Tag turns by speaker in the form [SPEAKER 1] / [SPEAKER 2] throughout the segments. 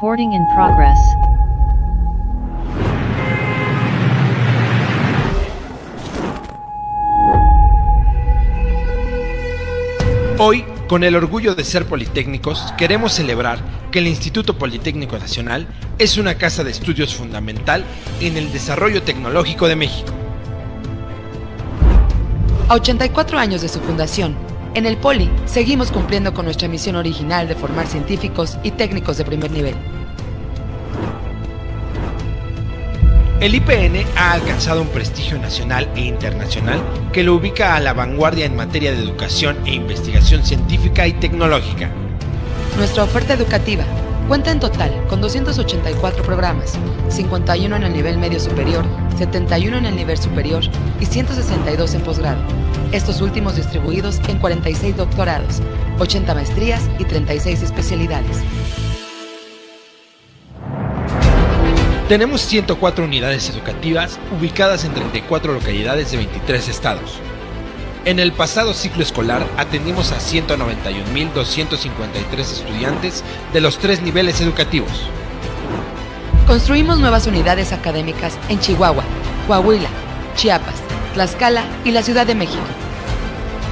[SPEAKER 1] in progress.
[SPEAKER 2] Hoy, con el orgullo de ser politécnicos, queremos celebrar que el Instituto Politécnico Nacional es una casa de estudios fundamental en el desarrollo tecnológico de México.
[SPEAKER 3] A 84 años de su fundación, en el Poli, seguimos cumpliendo con nuestra misión original de formar científicos y técnicos de primer nivel.
[SPEAKER 2] El IPN ha alcanzado un prestigio nacional e internacional que lo ubica a la vanguardia en materia de educación e investigación científica y tecnológica.
[SPEAKER 3] Nuestra oferta educativa cuenta en total con 284 programas, 51 en el nivel medio superior, 71 en el nivel superior y 162 en posgrado, estos últimos distribuidos en 46 doctorados, 80 maestrías y 36 especialidades.
[SPEAKER 2] Tenemos 104 unidades educativas ubicadas en 34 localidades de 23 estados. En el pasado ciclo escolar atendimos a 191.253 estudiantes de los tres niveles educativos.
[SPEAKER 3] Construimos nuevas unidades académicas en Chihuahua, Coahuila, Chiapas, Tlaxcala y la Ciudad de México.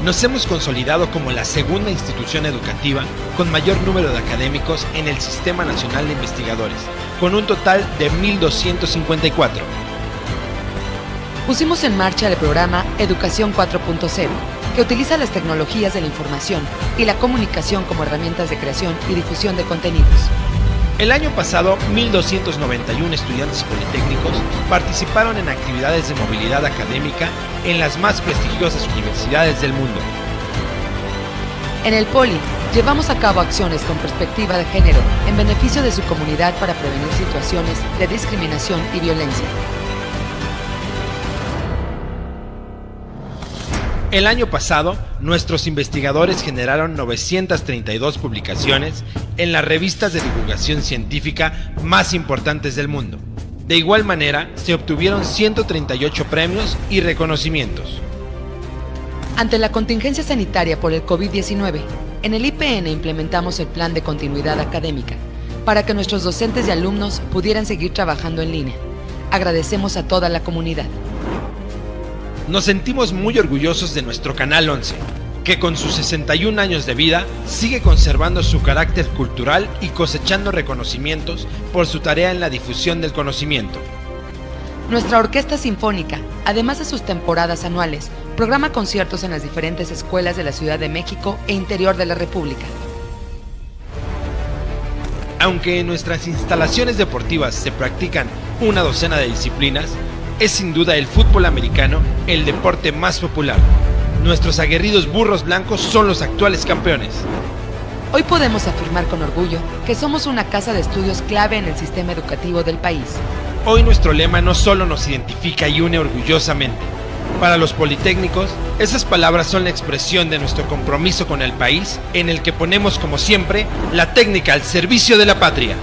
[SPEAKER 2] Nos hemos consolidado como la segunda institución educativa con mayor número de académicos en el Sistema Nacional de Investigadores, con un total de 1.254.
[SPEAKER 3] Pusimos en marcha el programa Educación 4.0, que utiliza las tecnologías de la información y la comunicación como herramientas de creación y difusión de contenidos.
[SPEAKER 2] El año pasado, 1.291 estudiantes politécnicos participaron en actividades de movilidad académica en las más prestigiosas universidades del mundo.
[SPEAKER 3] En el Poli, llevamos a cabo acciones con perspectiva de género en beneficio de su comunidad para prevenir situaciones de discriminación y violencia.
[SPEAKER 2] El año pasado, nuestros investigadores generaron 932 publicaciones en las revistas de divulgación científica más importantes del mundo. De igual manera, se obtuvieron 138 premios y reconocimientos.
[SPEAKER 3] Ante la contingencia sanitaria por el COVID-19, en el IPN implementamos el plan de continuidad académica para que nuestros docentes y alumnos pudieran seguir trabajando en línea. Agradecemos a toda la comunidad.
[SPEAKER 2] Nos sentimos muy orgullosos de nuestro Canal 11, que con sus 61 años de vida sigue conservando su carácter cultural y cosechando reconocimientos por su tarea en la difusión del conocimiento.
[SPEAKER 3] Nuestra Orquesta Sinfónica, además de sus temporadas anuales, programa conciertos en las diferentes escuelas de la Ciudad de México e interior de la República.
[SPEAKER 2] Aunque en nuestras instalaciones deportivas se practican una docena de disciplinas, es sin duda el fútbol americano el deporte más popular. Nuestros aguerridos burros blancos son los actuales campeones.
[SPEAKER 3] Hoy podemos afirmar con orgullo que somos una casa de estudios clave en el sistema educativo del país.
[SPEAKER 2] Hoy nuestro lema no solo nos identifica y une orgullosamente. Para los politécnicos, esas palabras son la expresión de nuestro compromiso con el país en el que ponemos como siempre la técnica al servicio de la patria.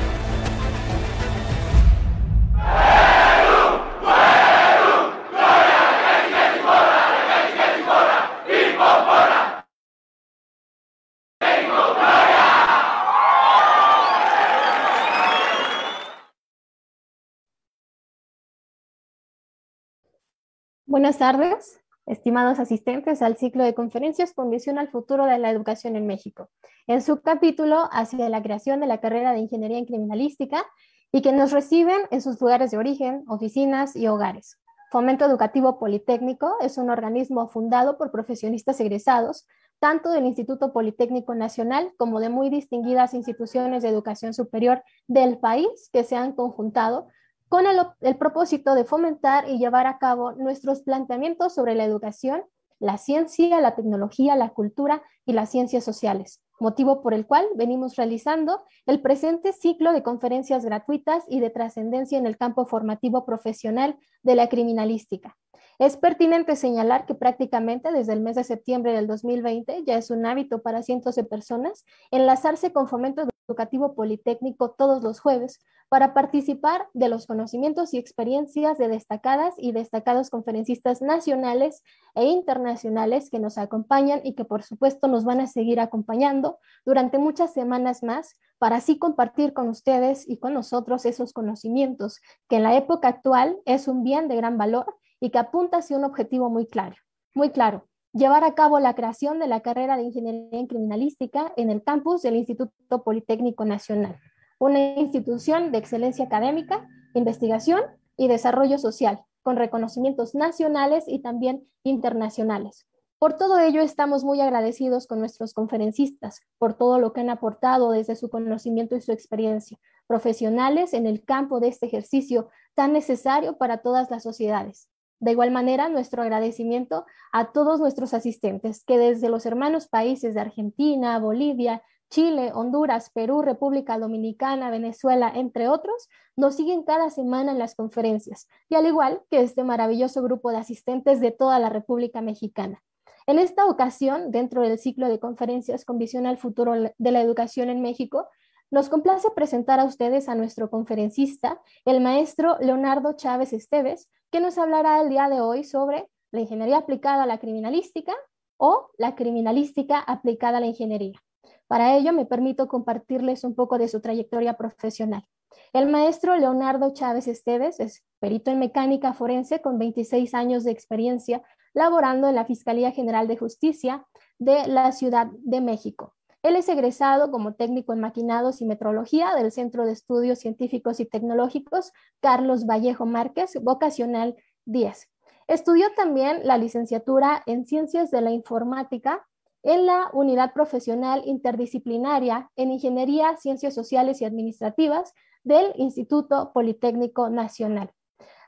[SPEAKER 4] Buenas tardes, estimados asistentes al ciclo de conferencias con visión al futuro de la educación en México, en su capítulo hacia la creación de la carrera de Ingeniería en Criminalística y que nos reciben en sus lugares de origen, oficinas y hogares. Fomento Educativo Politécnico es un organismo fundado por profesionistas egresados tanto del Instituto Politécnico Nacional como de muy distinguidas instituciones de educación superior del país que se han conjuntado con el, propósito de fomentar y llevar a cabo nuestros planteamientos sobre la educación, la ciencia, la tecnología, la cultura y las ciencias sociales, motivo por el cual venimos realizando el presente ciclo de conferencias gratuitas y de trascendencia en el campo formativo profesional de la criminalística. Es pertinente señalar que prácticamente desde el mes de septiembre del 2020 ya es un hábito para cientos de personas enlazarse con Fomento Educativo Politécnico todos los jueves para participar de los conocimientos y experiencias de destacadas y destacados conferencistas nacionales e internacionales que nos acompañan y que por supuesto nos van a seguir acompañando durante muchas semanas más para así compartir con ustedes y con nosotros esos conocimientos que en la época actual es un bien de gran valor y que apunta hacia un objetivo muy claro, muy claro, llevar a cabo la creación de la carrera de Ingeniería en Criminalística en el campus del Instituto Politécnico Nacional, una institución de excelencia académica, investigación y desarrollo social, con reconocimientos nacionales y también internacionales. Por todo ello, estamos muy agradecidos con nuestros conferencistas por todo lo que han aportado desde su conocimiento y su experiencia, profesionales en el campo de este ejercicio tan necesario para todas las sociedades. De igual manera, nuestro agradecimiento a todos nuestros asistentes, que desde los hermanos países de Argentina, Bolivia, Chile, Honduras, Perú, República Dominicana, Venezuela, entre otros, nos siguen cada semana en las conferencias, y al igual que este maravilloso grupo de asistentes de toda la República Mexicana. En esta ocasión, dentro del ciclo de conferencias con visión al futuro de la educación en México, nos complace presentar a ustedes a nuestro conferencista, el maestro Leonardo Chávez Esteves, que nos hablará el día de hoy sobre la ingeniería aplicada a la criminalística o la criminalística aplicada a la ingeniería. Para ello, me permito compartirles un poco de su trayectoria profesional. El maestro Leonardo Chávez Esteves es perito en mecánica forense con 26 años de experiencia laborando en la Fiscalía General de Justicia de la Ciudad de México. Él es egresado como técnico en maquinados y metrología del Centro de Estudios Científicos y Tecnológicos Carlos Vallejo Márquez, vocacional 10. Estudió también la licenciatura en Ciencias de la Informática en la Unidad Profesional Interdisciplinaria en Ingeniería, Ciencias Sociales y Administrativas del Instituto Politécnico Nacional.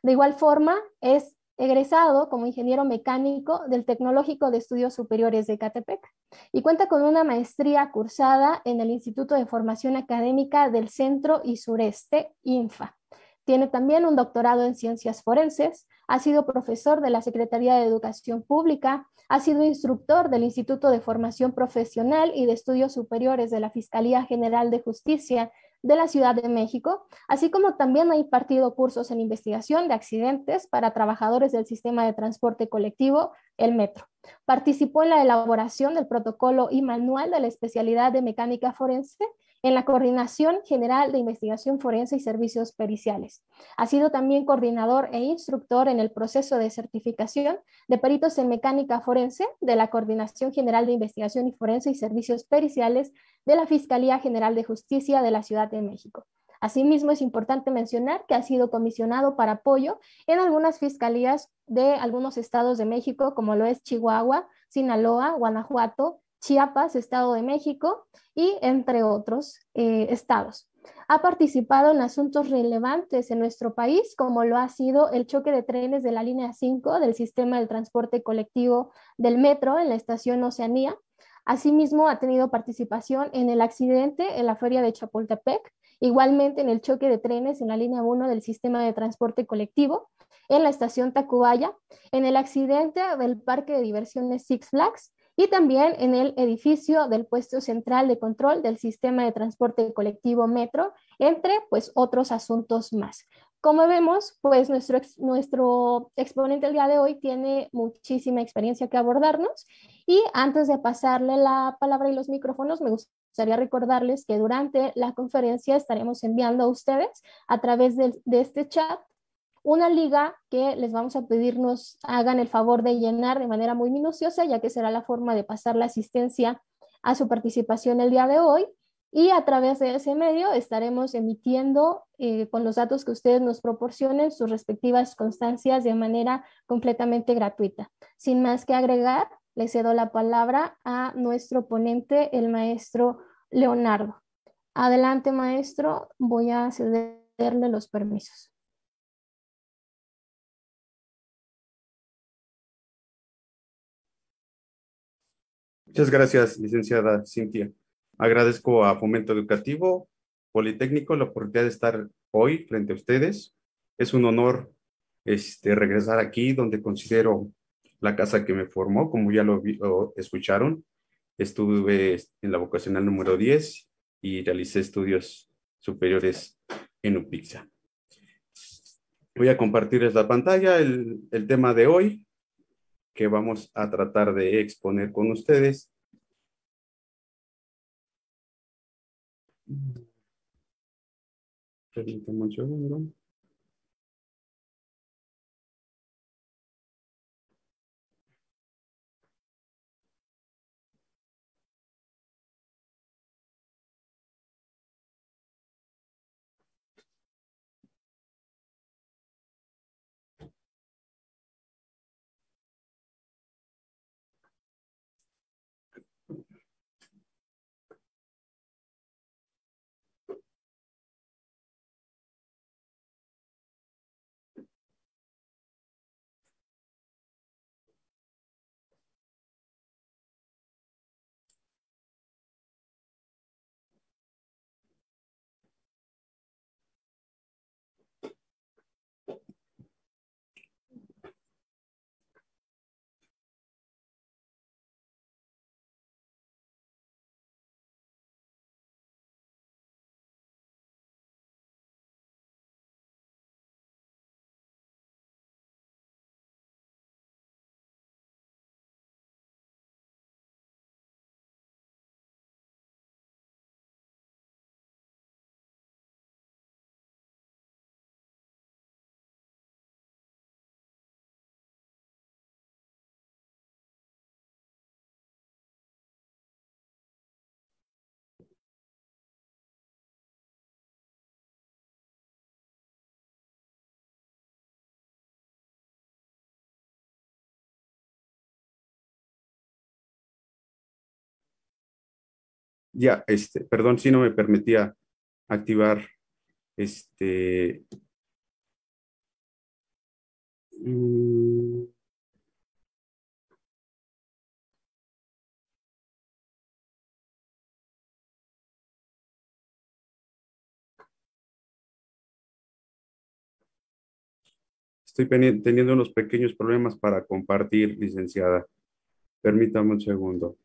[SPEAKER 4] De igual forma, es egresado como ingeniero mecánico del Tecnológico de Estudios Superiores de Catepec y cuenta con una maestría cursada en el Instituto de Formación Académica del Centro y Sureste, INFA. Tiene también un doctorado en ciencias forenses, ha sido profesor de la Secretaría de Educación Pública, ha sido instructor del Instituto de Formación Profesional y de Estudios Superiores de la Fiscalía General de Justicia de la Ciudad de México, así como también ha impartido cursos en investigación de accidentes para trabajadores del sistema de transporte colectivo, el metro. Participó en la elaboración del protocolo y manual de la especialidad de mecánica forense en la Coordinación General de Investigación Forense y Servicios Periciales. Ha sido también coordinador e instructor en el proceso de certificación de peritos en mecánica forense de la Coordinación General de Investigación y Forense y Servicios Periciales de la Fiscalía General de Justicia de la Ciudad de México. Asimismo, es importante mencionar que ha sido comisionado para apoyo en algunas fiscalías de algunos estados de México, como lo es Chihuahua, Sinaloa, Guanajuato, Chiapas, Estado de México y entre otros eh, estados. Ha participado en asuntos relevantes en nuestro país, como lo ha sido el choque de trenes de la línea 5 del sistema de transporte colectivo del metro en la estación Oceanía. Asimismo, ha tenido participación en el accidente en la feria de Chapultepec, igualmente en el choque de trenes en la línea 1 del sistema de transporte colectivo, en la estación Tacubaya, en el accidente del parque de diversiones Six Flags y también en el edificio del puesto central de control del sistema de transporte colectivo Metro, entre pues otros asuntos más. Como vemos, pues nuestro, nuestro exponente el día de hoy tiene muchísima experiencia que abordarnos y antes de pasarle la palabra y los micrófonos, me gustaría recordarles que durante la conferencia estaremos enviando a ustedes a través de, de este chat una liga que les vamos a pedirnos hagan el favor de llenar de manera muy minuciosa, ya que será la forma de pasar la asistencia a su participación el día de hoy. Y a través de ese medio estaremos emitiendo eh, con los datos que ustedes nos proporcionen sus respectivas constancias de manera completamente gratuita. Sin más que agregar, le cedo la palabra a nuestro ponente, el maestro Leonardo. Adelante, maestro, voy a cederle los
[SPEAKER 1] permisos.
[SPEAKER 5] Muchas gracias, licenciada Cintia. Agradezco a Fomento Educativo Politécnico la oportunidad de estar hoy frente a ustedes. Es un honor este, regresar aquí donde considero la casa que me formó, como ya lo, escucharon. Estuve en la vocacional número 10 y realicé estudios superiores en UPIXA. Voy a compartirles la pantalla. el tema de hoy que vamos a tratar de exponer con ustedes. Ya, este, perdón si no me permitía activar este.
[SPEAKER 1] Mm,
[SPEAKER 5] estoy teniendo unos pequeños problemas para compartir, licenciada. Permítame un segundo.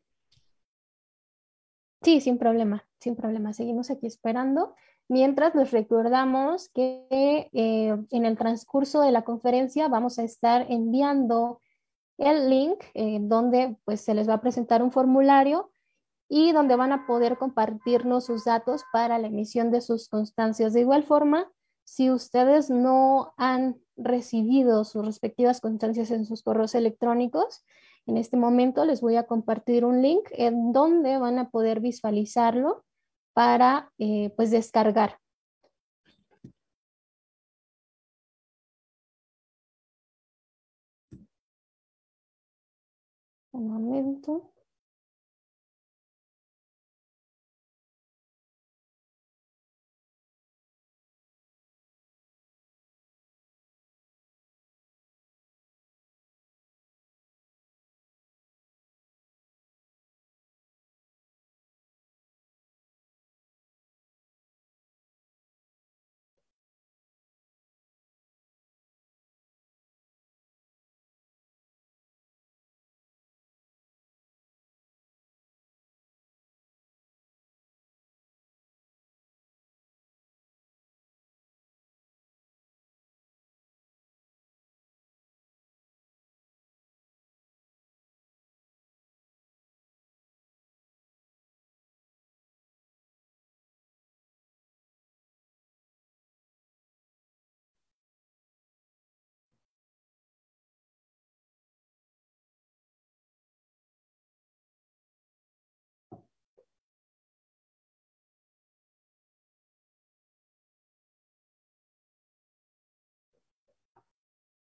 [SPEAKER 4] Sí, sin problema, sin problema. Seguimos aquí esperando. Mientras nos recordamos que eh, en el transcurso de la conferencia vamos a estar enviando el link eh, donde pues, se les va a presentar un formulario y donde van a poder compartirnos sus datos para la emisión de sus constancias. De igual forma, si ustedes no han recibido sus respectivas constancias en sus correos electrónicos, en este momento les voy a compartir un link en donde van a poder visualizarlo para eh, pues descargar.
[SPEAKER 1] Un momento.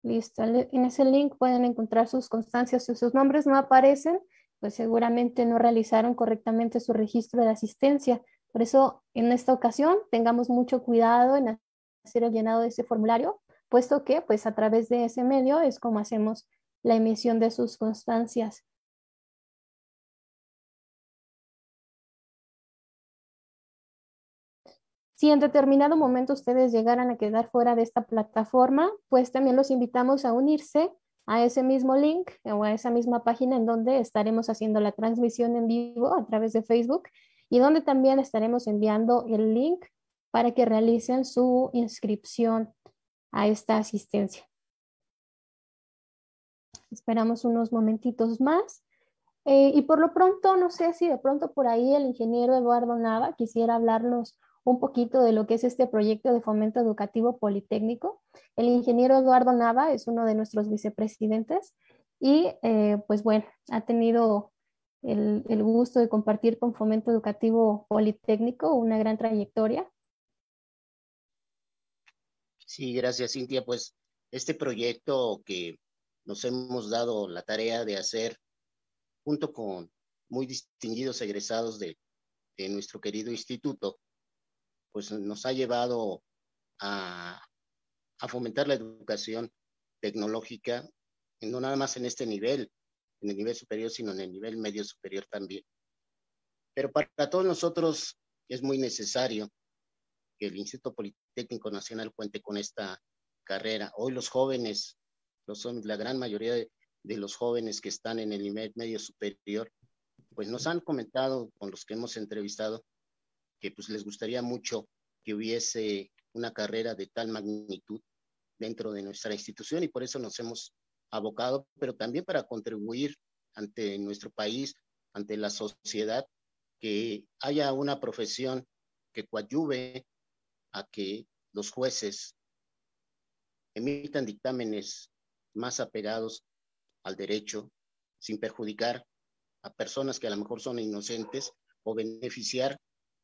[SPEAKER 4] Listo. E, en ese link pueden encontrar sus constancias. Si sus nombres no aparecen, pues seguramente no realizaron correctamente su registro de asistencia. Por eso, en esta ocasión, tengamos mucho cuidado en hacer el llenado de ese formulario, puesto que pues a través de ese medio es como hacemos la emisión de sus constancias. Si en determinado momento ustedes llegaran a quedar fuera de esta plataforma, pues también los invitamos a unirse a ese mismo link o a esa misma página en donde estaremos haciendo la transmisión en vivo a través de Facebook y donde también estaremos enviando el link para que realicen su inscripción a esta asistencia. Esperamos unos momentitos más. Eh, y por lo pronto, no sé si de pronto por ahí el ingeniero Eduardo Nava quisiera hablarnos un poquito de lo que es este proyecto de fomento educativo politécnico. El ingeniero Eduardo Nava es uno de nuestros vicepresidentes y eh, pues bueno, ha tenido el, gusto de compartir con Fomento Educativo Politécnico una gran trayectoria.
[SPEAKER 6] Sí, gracias Cintia. Pues este proyecto que nos hemos dado la tarea de hacer junto con muy distinguidos egresados de nuestro querido instituto, pues nos ha llevado a, fomentar la educación tecnológica, no nada más en este nivel, en el nivel superior, sino en el nivel medio superior también. Pero para todos nosotros es muy necesario que el Instituto Politécnico Nacional cuente con esta carrera. Hoy los jóvenes, los, la gran mayoría de, de los jóvenes que están en el nivel medio superior, pues nos han comentado con los que hemos entrevistado que pues les gustaría mucho que hubiese una carrera de tal magnitud dentro de nuestra institución y por eso nos hemos abocado, pero también para contribuir ante nuestro país, ante la sociedad, que haya una profesión que coadyuve a que los jueces emitan dictámenes más apegados al derecho, sin perjudicar a personas que a lo mejor son inocentes o beneficiar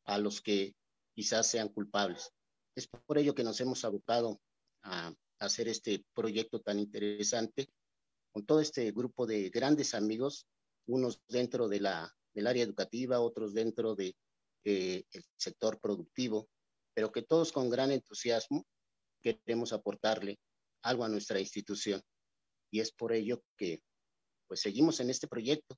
[SPEAKER 6] a los que quizás sean culpables. Es por ello que nos hemos abocado a hacer este proyecto tan interesante con todo este grupo de grandes amigos, unos dentro de la, del área educativa, otros dentro del de, eh, sector productivo, pero que todos con gran entusiasmo queremos aportarle algo a nuestra institución. Y es por ello que pues seguimos en este proyecto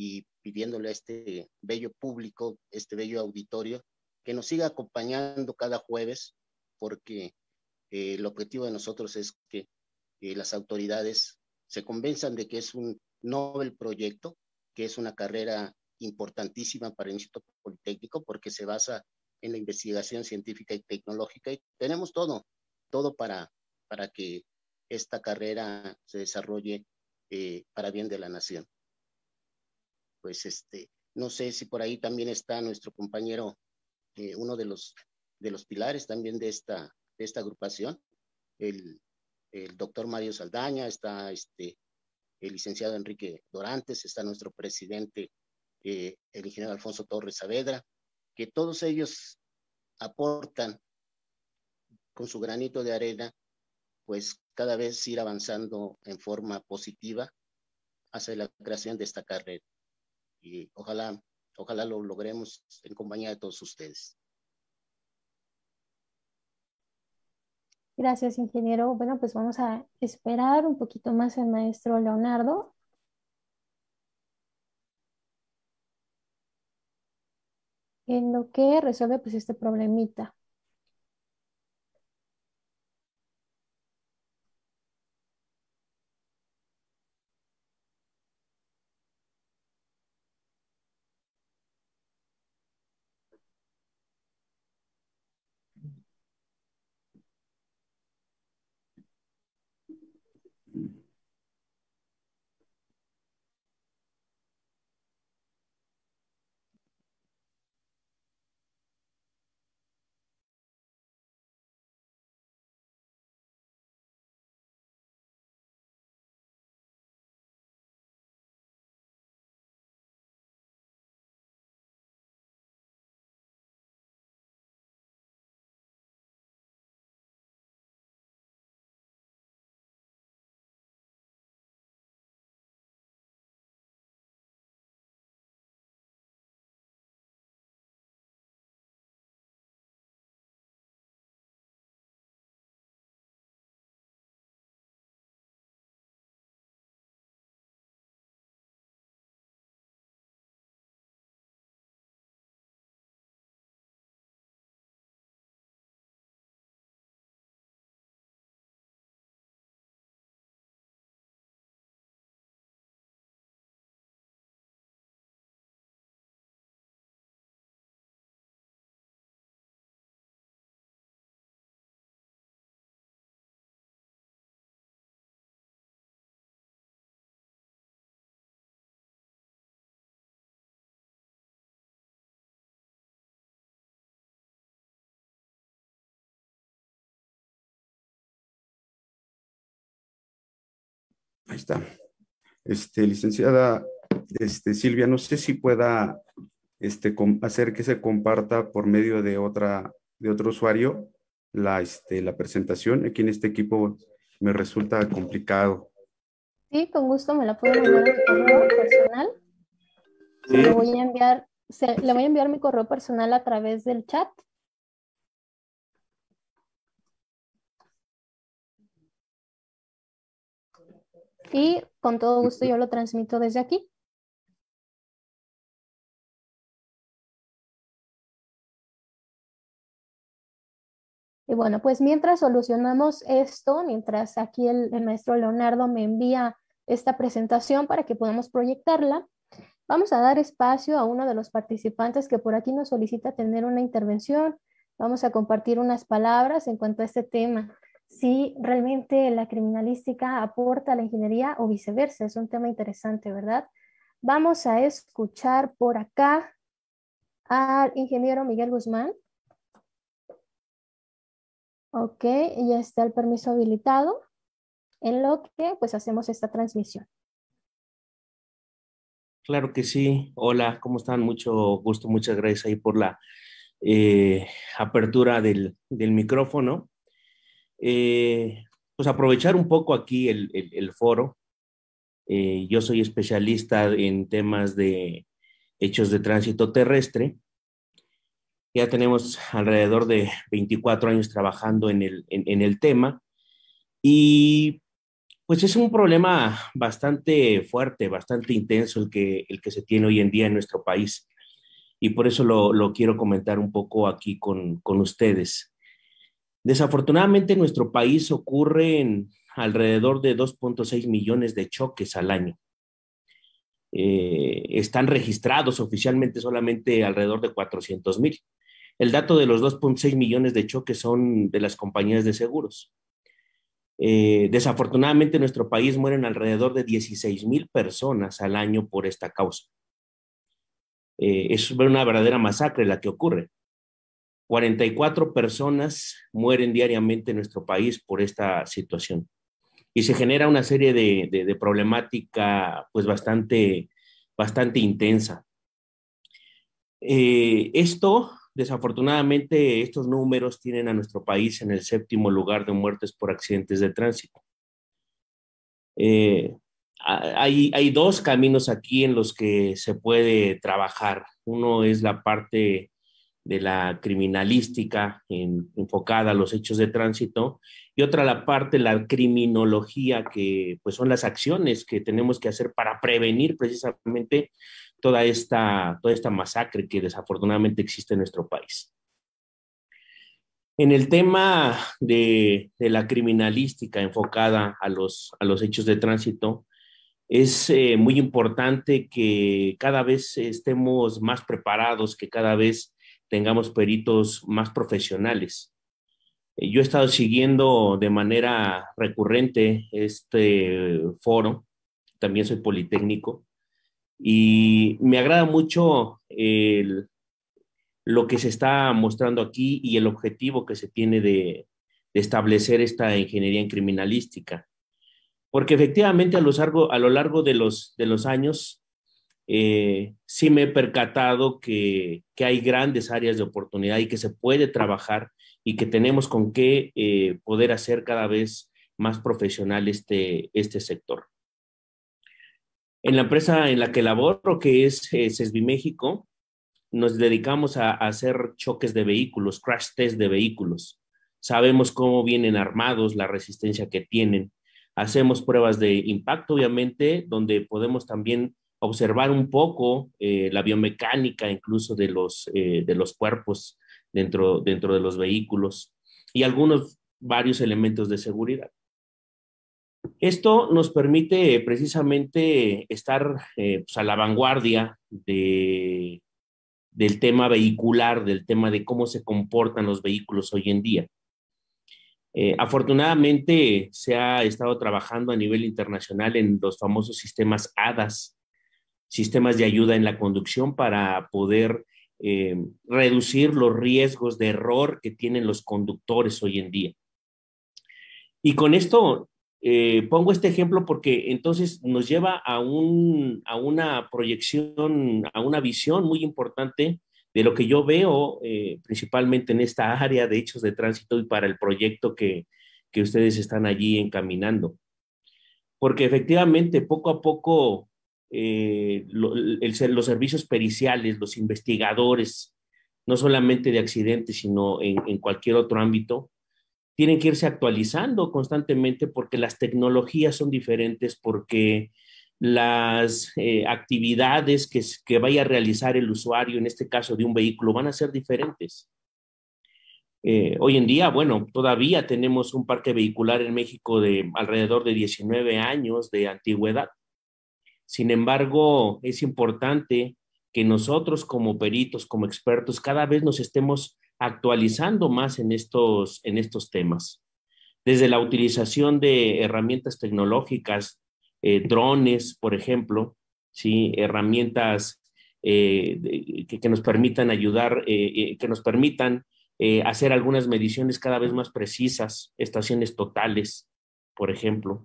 [SPEAKER 6] y pidiéndole a este bello público, este bello auditorio, que nos siga acompañando cada jueves, porque eh, el objetivo de nosotros es que eh, las autoridades se convenzan de que es un Nobel proyecto, que es una carrera importantísima para el Instituto Politécnico, porque se basa en la investigación científica y tecnológica, y tenemos todo, todo para, para que esta carrera se desarrolle eh, para bien de la nación pues este, no sé si por ahí también está nuestro compañero, eh, uno de los, de los pilares también de esta, esta agrupación, el, doctor Mario Saldaña, está este, el licenciado Enrique Dorantes, está nuestro presidente, eh, el ingeniero Alfonso Torres Saavedra, que todos ellos aportan con su granito de arena, pues cada vez ir avanzando en forma positiva hacia la creación de esta carrera y ojalá, ojalá lo logremos en compañía de todos ustedes.
[SPEAKER 4] Gracias, ingeniero. Bueno, pues vamos a esperar un poquito más al maestro Leonardo. En lo que resuelve pues este problemita.
[SPEAKER 1] Ahí está. Este,
[SPEAKER 5] licenciada este, Silvia, no sé si pueda este, hacer que se comparta por medio de, otra, de otro usuario la, este, la presentación. Aquí en este equipo me resulta complicado.
[SPEAKER 4] Sí, con gusto me la puedo enviar a mi correo personal. Le, voy a enviar, le voy a enviar mi correo personal a través del chat
[SPEAKER 1] y con todo gusto yo lo transmito desde aquí.
[SPEAKER 4] Y bueno, pues mientras solucionamos esto, mientras aquí el, maestro Leonardo me envía esta presentación para que podamos proyectarla, vamos a dar espacio a uno de los participantes que por aquí nos solicita tener una intervención. Vamos a compartir unas palabras en cuanto a este tema si realmente la criminalística aporta a la ingeniería o viceversa. Es un tema interesante, ¿verdad? Vamos a escuchar por acá al ingeniero Miguel Guzmán. Ok, ya está el permiso habilitado, en lo que pues hacemos esta transmisión.
[SPEAKER 7] Claro que sí. Hola, ¿cómo están? Mucho gusto, muchas gracias ahí por la eh, apertura del micrófono. Eh, pues aprovechar un poco aquí el, foro. Eh, yo soy especialista en temas de hechos de tránsito terrestre. Ya tenemos alrededor de 24 años trabajando en el, el tema y pues es un problema bastante fuerte, bastante intenso el que, el que se tiene hoy en día en nuestro país. Y por eso lo, lo quiero comentar un poco aquí con, con ustedes. Desafortunadamente en nuestro país ocurren alrededor de 2.6 millones de choques al año. Eh, están registrados oficialmente solamente alrededor de 400 mil. El dato de los 2.6 millones de choques son de las compañías de seguros. Eh, desafortunadamente en nuestro país mueren alrededor de 16 mil personas al año por esta causa. Eh, es una verdadera masacre la que ocurre. 44 personas mueren diariamente en nuestro país por esta situación. Y se genera una serie de, problemática pues bastante, bastante intensa. Eh, esto, desafortunadamente, estos números tienen a nuestro país en el séptimo lugar de muertes por accidentes de tránsito. Eh, hay, hay, dos caminos aquí en los que se puede trabajar. Uno es la parte de la criminalística enfocada a los hechos de tránsito y otra la parte, la criminología, que pues son las acciones que tenemos que hacer para prevenir precisamente toda esta, toda esta masacre que desafortunadamente existe en nuestro país. En el tema de, la criminalística enfocada a los, a los hechos de tránsito, es eh, muy importante que cada vez estemos más preparados, que cada vez tengamos peritos más profesionales. Eh, yo he estado siguiendo de manera recurrente este foro, también soy politécnico, y me agrada mucho lo que se está mostrando aquí y el objetivo que se tiene de, establecer esta ingeniería en criminalística. Porque efectivamente a lo largo, a lo largo de, de los años eh, sí me he percatado que, que, hay grandes áreas de oportunidad y que se puede trabajar y que tenemos con qué eh, poder hacer cada vez más profesional este, este sector. En la empresa en la que laboro, que es eh, SESBI México, nos dedicamos a, hacer choques de vehículos, crash test de vehículos. Sabemos cómo vienen armados, la resistencia que tienen. Hacemos pruebas de impacto, obviamente, donde podemos también observar un poco eh, la biomecánica incluso eh, de los, cuerpos dentro, dentro de los vehículos y algunos varios elementos de seguridad. Esto nos permite precisamente estar eh, pues, a la vanguardia del tema vehicular, del tema de cómo se comportan los vehículos hoy en día. afortunadamente se ha estado trabajando a nivel internacional en los famosos sistemas ADAS sistemas de ayuda en la conducción para poder eh, reducir los riesgos de error que tienen los conductores hoy en día. Y con esto eh, pongo este ejemplo porque entonces nos lleva a, un, a una proyección, a una visión muy importante de lo que yo veo eh, principalmente en esta área de hechos de tránsito y para el proyecto que, que ustedes están allí encaminando. Porque efectivamente, poco a poco, eh, los servicios periciales, los investigadores, no solamente de accidentes, sino en, cualquier otro ámbito, tienen que irse actualizando constantemente porque las tecnologías son diferentes, porque las eh, actividades que, vaya a realizar el usuario, en este caso de un vehículo, van a ser diferentes. Eh, hoy en día, bueno, todavía tenemos un parque vehicular en México de alrededor de 19 años de antigüedad. Sin embargo, es importante que nosotros como peritos, como expertos, cada vez nos estemos actualizando más en estos, en estos temas. Desde la utilización de herramientas tecnológicas, eh, drones, por ejemplo, ¿sí? herramientas eh, que, nos permitan ayudar, eh, que nos permitan hacer algunas mediciones cada vez más precisas, estaciones totales, por ejemplo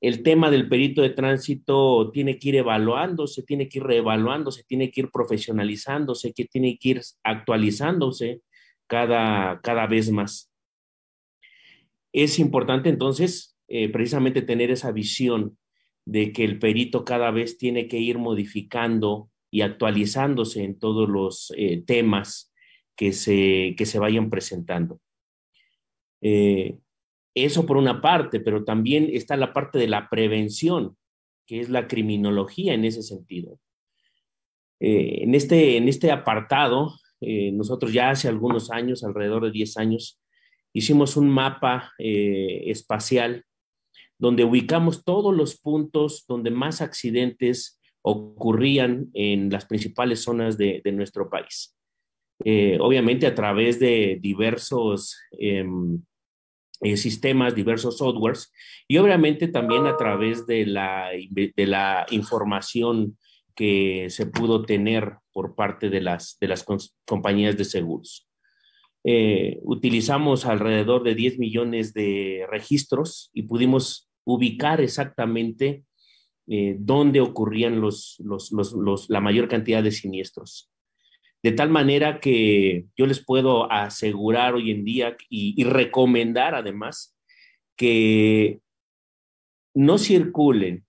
[SPEAKER 7] el tema del perito de tránsito tiene que ir evaluándose, tiene que ir reevaluándose, tiene que ir profesionalizándose, que tiene que ir actualizándose cada, cada vez más. Es importante entonces eh, precisamente tener esa visión de que el perito cada vez tiene que ir modificando y actualizándose en todos los eh, temas que se, que se vayan presentando. Eh, eso por una parte, pero también está la parte de la prevención, que es la criminología en ese sentido. Eh, en, este, en este apartado, eh, nosotros ya hace algunos años, alrededor de 10 años, hicimos un mapa eh, espacial donde ubicamos todos los puntos donde más accidentes ocurrían en las principales zonas de nuestro país. obviamente a través de diversos em, eh, sistemas, diversos softwares, y obviamente también a través de la, información que se pudo tener por parte de las, de las compañías de seguros. Eh, utilizamos alrededor de 10 millones de registros y pudimos ubicar exactamente eh, dónde ocurrían los, la mayor cantidad de siniestros. De tal manera que yo les puedo asegurar hoy en día y, recomendar además que no circulen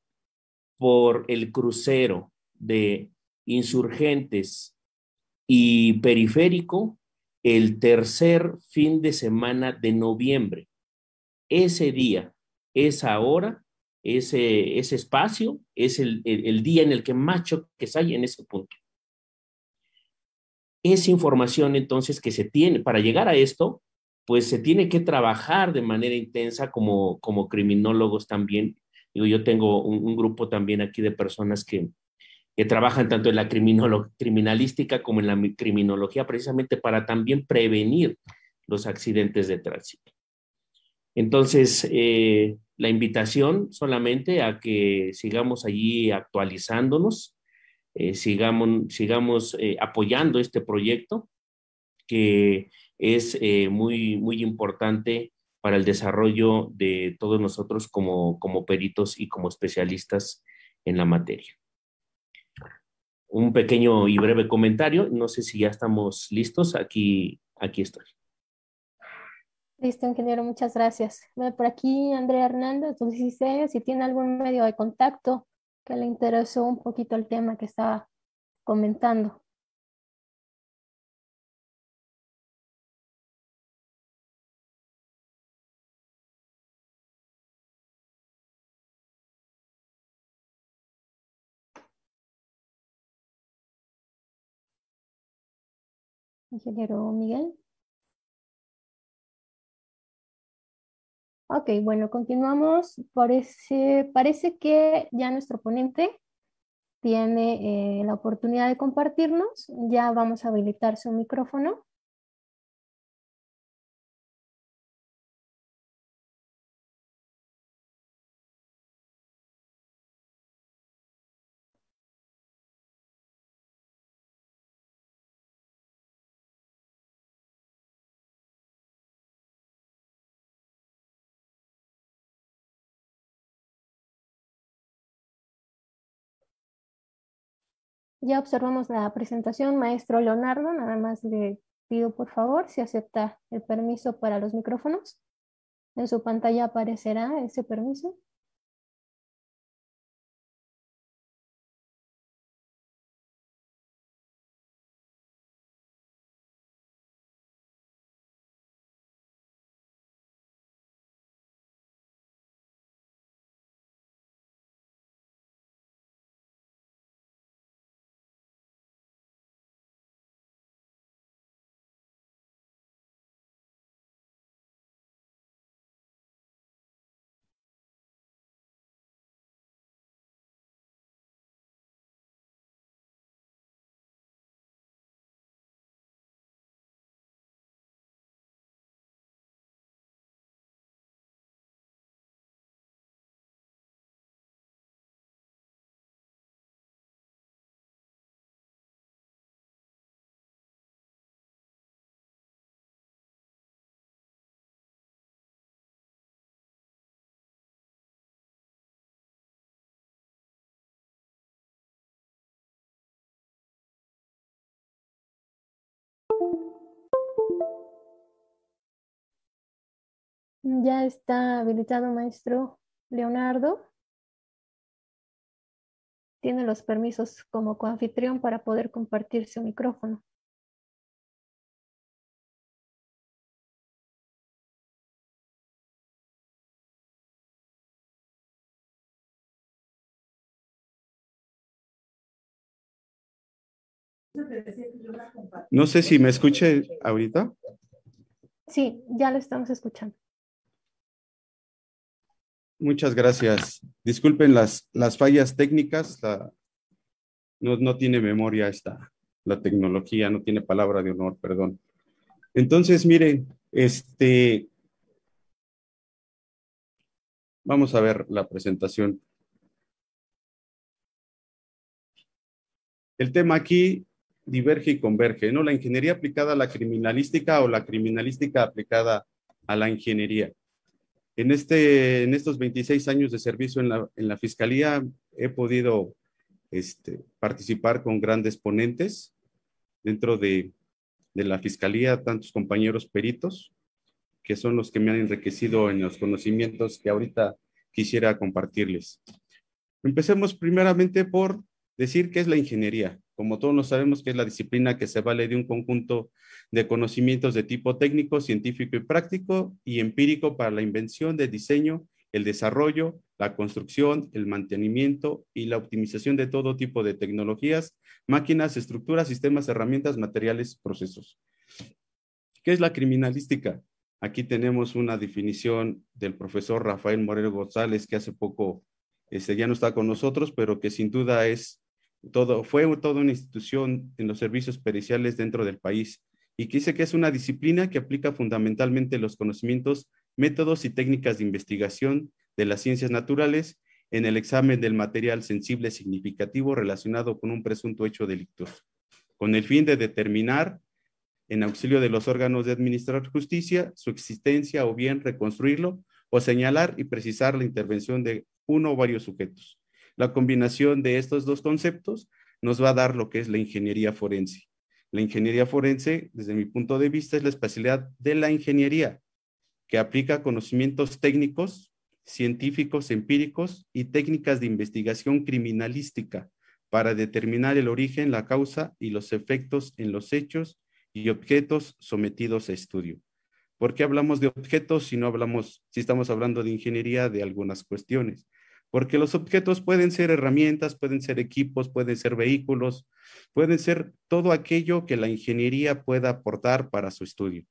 [SPEAKER 7] por el crucero de insurgentes y periférico el tercer fin de semana de noviembre. Ese día, esa hora, ese, ese espacio es el, el día en el que más choques hay en ese punto es información entonces que se tiene, para llegar a esto, pues se tiene que trabajar de manera intensa como, como criminólogos también. Digo, yo tengo un, grupo también aquí de personas que, que trabajan tanto en la criminalística como en la criminología, precisamente para también prevenir los accidentes de tránsito. Entonces, eh, la invitación solamente a que sigamos allí actualizándonos, eh, sigamos, sigamos eh, apoyando este proyecto que es eh, muy, muy importante para el desarrollo de todos nosotros como, como peritos y como especialistas en la materia. Un pequeño y breve comentario, no sé si ya estamos listos, aquí, aquí estoy.
[SPEAKER 4] Listo, ingeniero, muchas gracias. Por aquí Andrea Hernández, sé si tiene algún medio de contacto que le interesó un poquito el tema que estaba comentando.
[SPEAKER 1] Ingeniero Miguel.
[SPEAKER 4] Ok, bueno, continuamos. Parece, parece que ya nuestro ponente tiene eh, la oportunidad de compartirnos. Ya vamos a habilitar su micrófono. Ya observamos la presentación, maestro Leonardo, nada más le pido por favor si acepta el permiso para los micrófonos. En su pantalla aparecerá ese permiso. Ya está habilitado, maestro Leonardo. Tiene los permisos como coanfitrión para poder compartir su micrófono.
[SPEAKER 5] No sé si me escuché ahorita.
[SPEAKER 4] Sí, ya lo estamos escuchando.
[SPEAKER 5] Muchas gracias. Disculpen las, las fallas técnicas. no, no, tiene memoria esta, la tecnología, no tiene palabra de honor, perdón. Entonces, miren, este... Vamos a ver la presentación. El tema aquí diverge y converge, ¿no? La ingeniería aplicada a la criminalística o la criminalística aplicada a la ingeniería. En, este, en estos 26 años de servicio en la, en la Fiscalía he podido este, participar con grandes ponentes dentro de, de la Fiscalía, tantos compañeros peritos, que son los que me han enriquecido en los conocimientos que ahorita quisiera compartirles. Empecemos primeramente por decir qué es la ingeniería como todos nos sabemos, que es la disciplina que se vale de un conjunto de conocimientos de tipo técnico, científico y práctico y empírico para la invención, el diseño, el desarrollo, la construcción, el mantenimiento y la optimización de todo tipo de tecnologías, máquinas, estructuras, sistemas, herramientas, materiales, procesos. ¿Qué es la criminalística? Aquí tenemos una definición del profesor Rafael Moreno González, que hace poco este, ya no está con nosotros, pero que sin duda es todo, fue toda una institución en los servicios periciales dentro del país y que dice que es una disciplina que aplica fundamentalmente los conocimientos, métodos y técnicas de investigación de las ciencias naturales en el examen del material sensible significativo relacionado con un presunto hecho delictuoso, con el fin de determinar, en auxilio de los órganos de administrar justicia, su existencia o bien reconstruirlo o señalar y precisar la intervención de uno o varios sujetos la combinación de estos dos conceptos nos va a dar lo que es la ingeniería forense. La ingeniería forense, desde mi punto de vista, es la especialidad de la ingeniería que aplica conocimientos técnicos, científicos, empíricos y técnicas de investigación criminalística para determinar el origen, la causa y los efectos en los hechos y objetos sometidos a estudio. ¿Por qué hablamos de objetos si no hablamos, si estamos hablando de ingeniería de algunas cuestiones? porque los objetos pueden ser herramientas, pueden ser equipos, pueden ser vehículos, pueden ser todo aquello que la ingeniería pueda aportar para su estudio.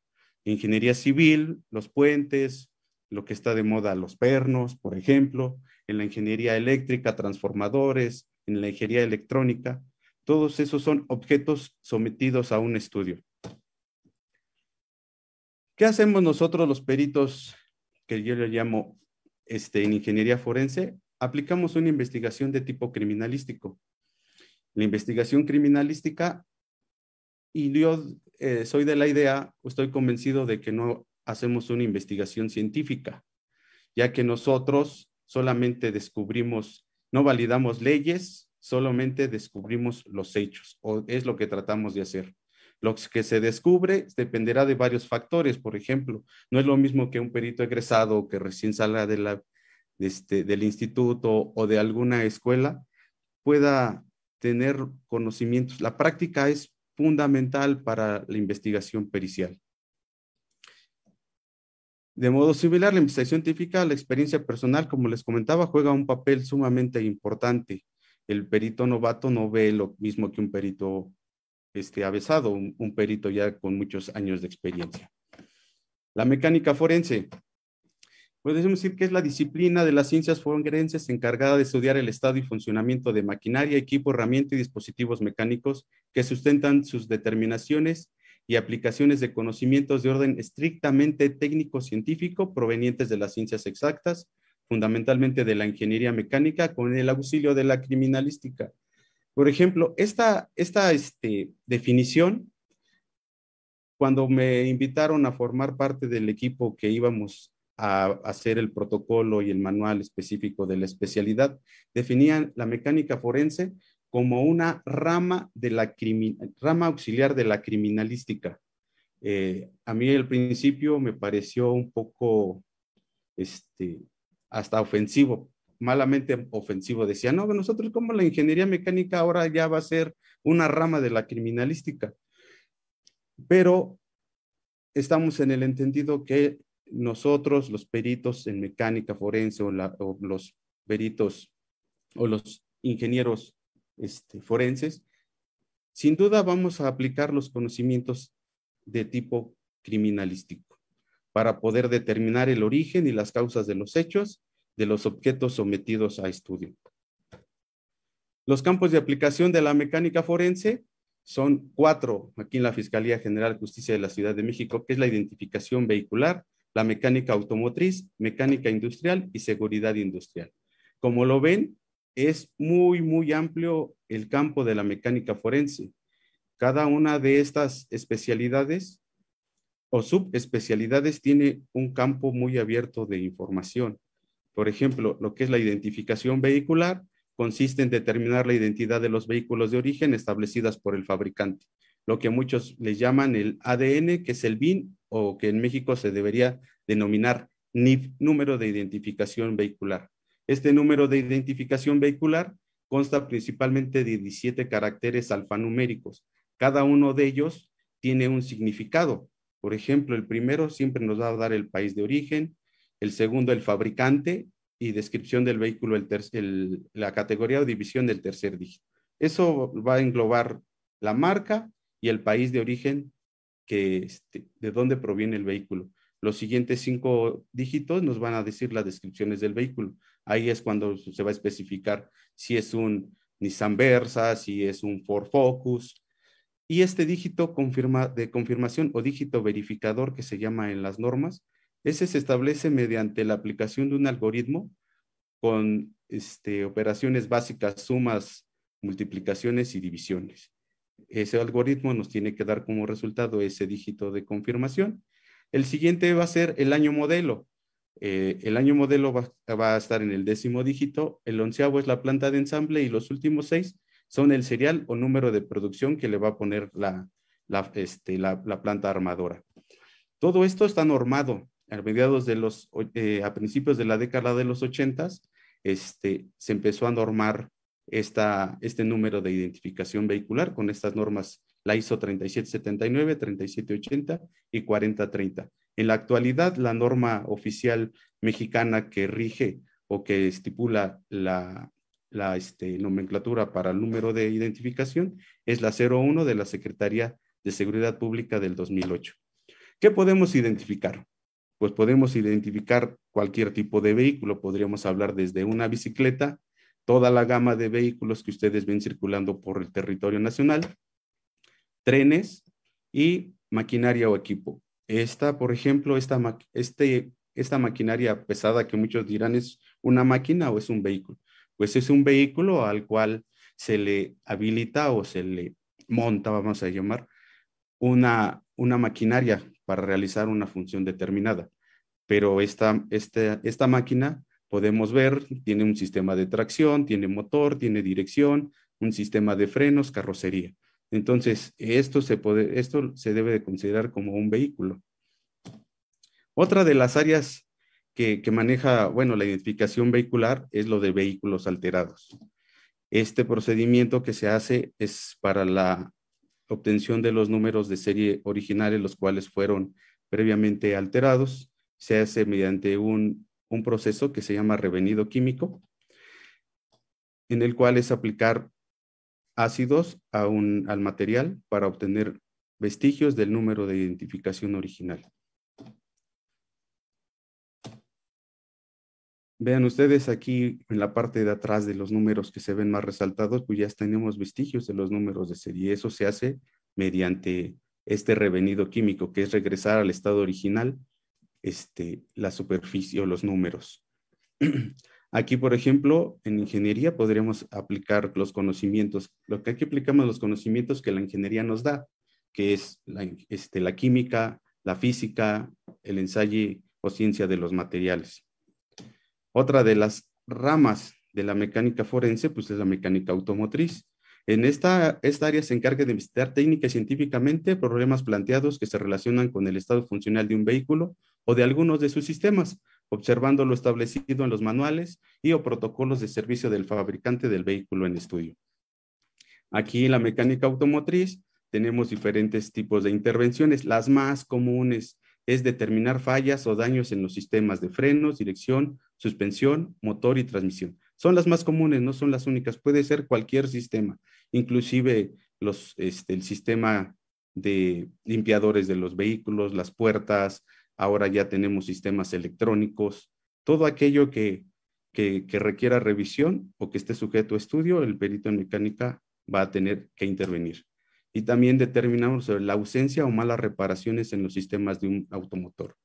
[SPEAKER 5] Ingeniería civil, los puentes, lo que está de moda, los pernos, por ejemplo, en la ingeniería eléctrica, transformadores, en la ingeniería electrónica, todos esos son objetos sometidos a un estudio. ¿Qué hacemos nosotros los peritos, que yo le llamo este, en ingeniería forense? aplicamos una investigación de tipo criminalístico. La investigación criminalística, y yo eh, soy de la idea, estoy convencido de que no hacemos una investigación científica, ya que nosotros solamente descubrimos, no validamos leyes, solamente descubrimos los hechos, o es lo que tratamos de hacer. Lo que se descubre dependerá de varios factores, por ejemplo, no es lo mismo que un perito egresado que recién salga de la este, del instituto o de alguna escuela pueda tener conocimientos. La práctica es fundamental para la investigación pericial. De modo similar, la investigación científica, la experiencia personal, como les comentaba, juega un papel sumamente importante. El perito novato no ve lo mismo que un perito este, avesado, un perito ya con muchos años de experiencia. La mecánica forense, Podemos decir que es la disciplina de las ciencias forenses encargada de estudiar el estado y funcionamiento de maquinaria, equipo, herramienta y dispositivos mecánicos que sustentan sus determinaciones y aplicaciones de conocimientos de orden estrictamente técnico-científico provenientes de las ciencias exactas, fundamentalmente de la ingeniería mecánica, con el auxilio de la criminalística. Por ejemplo, esta, esta este, definición, cuando me invitaron a formar parte del equipo que íbamos a hacer el protocolo y el manual específico de la especialidad, definían la mecánica forense como una rama, de la rama auxiliar de la criminalística. Eh, a mí al principio me pareció un poco, este, hasta ofensivo, malamente ofensivo. Decía, no, nosotros como la ingeniería mecánica ahora ya va a ser una rama de la criminalística. Pero estamos en el entendido que nosotros, los peritos en mecánica forense o, los peritos o los ingenieros este, forenses, sin duda vamos a aplicar los conocimientos de tipo criminalístico para poder determinar el origen y las causas de los hechos de los objetos sometidos a estudio. Los campos de aplicación de la mecánica forense son cuatro aquí en la Fiscalía General de Justicia de la Ciudad de México, que es la identificación vehicular, la mecánica automotriz, mecánica industrial y seguridad industrial. Como lo ven, es muy, muy amplio el campo de la mecánica forense. Cada una de estas especialidades o subespecialidades tiene un campo muy abierto de información. Por ejemplo, lo que es la identificación vehicular consiste en determinar la identidad de los vehículos de origen establecidas por el fabricante, lo que muchos le llaman el ADN, que es el BIN o que en México se debería denominar NIF, número de identificación vehicular. Este número de identificación vehicular consta principalmente de 17 caracteres alfanuméricos. Cada uno de ellos tiene un significado. Por ejemplo, el primero siempre nos va a dar el país de origen, el segundo el fabricante y descripción del vehículo, el la categoría o división del tercer dígito. Eso va a englobar la marca y el país de origen que, este, de dónde proviene el vehículo. Los siguientes cinco dígitos nos van a decir las descripciones del vehículo. Ahí es cuando se va a especificar si es un Nissan Versa, si es un Ford Focus. Y este dígito confirma, de confirmación o dígito verificador que se llama en las normas, ese se establece mediante la aplicación de un algoritmo con este, operaciones básicas, sumas, multiplicaciones y divisiones ese algoritmo nos tiene que dar como resultado ese dígito de confirmación. El siguiente va a ser el año modelo. Eh, el año modelo va, a estar en el décimo dígito, el onceavo es la planta de ensamble y los últimos seis son el serial o número de producción que le va a poner este, la, planta armadora. Todo esto está normado. A mediados de los, eh, a principios de la década de los ochentas, este, se empezó a normar esta, este número de identificación vehicular con estas normas, la ISO 3779, 3780 y 4030. En la actualidad, la norma oficial mexicana que rige o que estipula la, este, nomenclatura para el número de identificación es la 01 de la Secretaría de Seguridad Pública del 2008. ¿Qué podemos identificar? Pues podemos identificar cualquier tipo de vehículo. Podríamos hablar desde una bicicleta toda la gama de vehículos que ustedes ven circulando por el territorio nacional, trenes y maquinaria o equipo. Esta, por ejemplo, esta, este, esta maquinaria pesada que muchos dirán es una máquina o es un vehículo. Pues es un vehículo al cual se le habilita o se le monta, vamos a llamar, una, una maquinaria para realizar una función determinada. Pero esta, este, esta máquina podemos ver, tiene un sistema de tracción, tiene motor, tiene dirección, un sistema de frenos, carrocería. Entonces, esto se, puede, esto se debe de considerar como un vehículo. Otra de las áreas que, maneja, bueno, la identificación vehicular es lo de vehículos alterados. Este procedimiento que se hace es para la obtención de los números de serie originales, los cuales fueron previamente alterados. Se hace mediante un un proceso que se llama revenido químico, en el cual es aplicar ácidos a al material para obtener vestigios del número de identificación original. Vean ustedes aquí en la parte de atrás de los números que se ven más resaltados, pues ya tenemos vestigios de los números de serie. Eso se hace mediante este revenido químico, que es regresar al estado original este, la superficie o los números. Aquí, por ejemplo, en ingeniería podríamos aplicar los conocimientos, lo que aquí aplicamos los conocimientos que la ingeniería nos da, que es la, este, la química, la física, el ensayo o ciencia de los materiales. Otra de las ramas de la mecánica forense, pues es la mecánica automotriz. En esta, esta área se encarga de visitar técnicamente y científicamente problemas planteados que se relacionan con el estado funcional de un vehículo o de algunos de sus sistemas, observando lo establecido en los manuales y o protocolos de servicio del fabricante del vehículo en estudio. Aquí en la mecánica automotriz tenemos diferentes tipos de intervenciones. Las más comunes es determinar fallas o daños en los sistemas de frenos, dirección, suspensión, motor y transmisión. Son las más comunes, no son las únicas. Puede ser cualquier sistema, inclusive los, este, el sistema de limpiadores de los vehículos, las puertas, ahora ya tenemos sistemas electrónicos, todo aquello que, requiera revisión o que esté sujeto a estudio, el perito en mecánica va a tener que intervenir. Y también determinamos la ausencia o malas reparaciones en los sistemas de un automotor.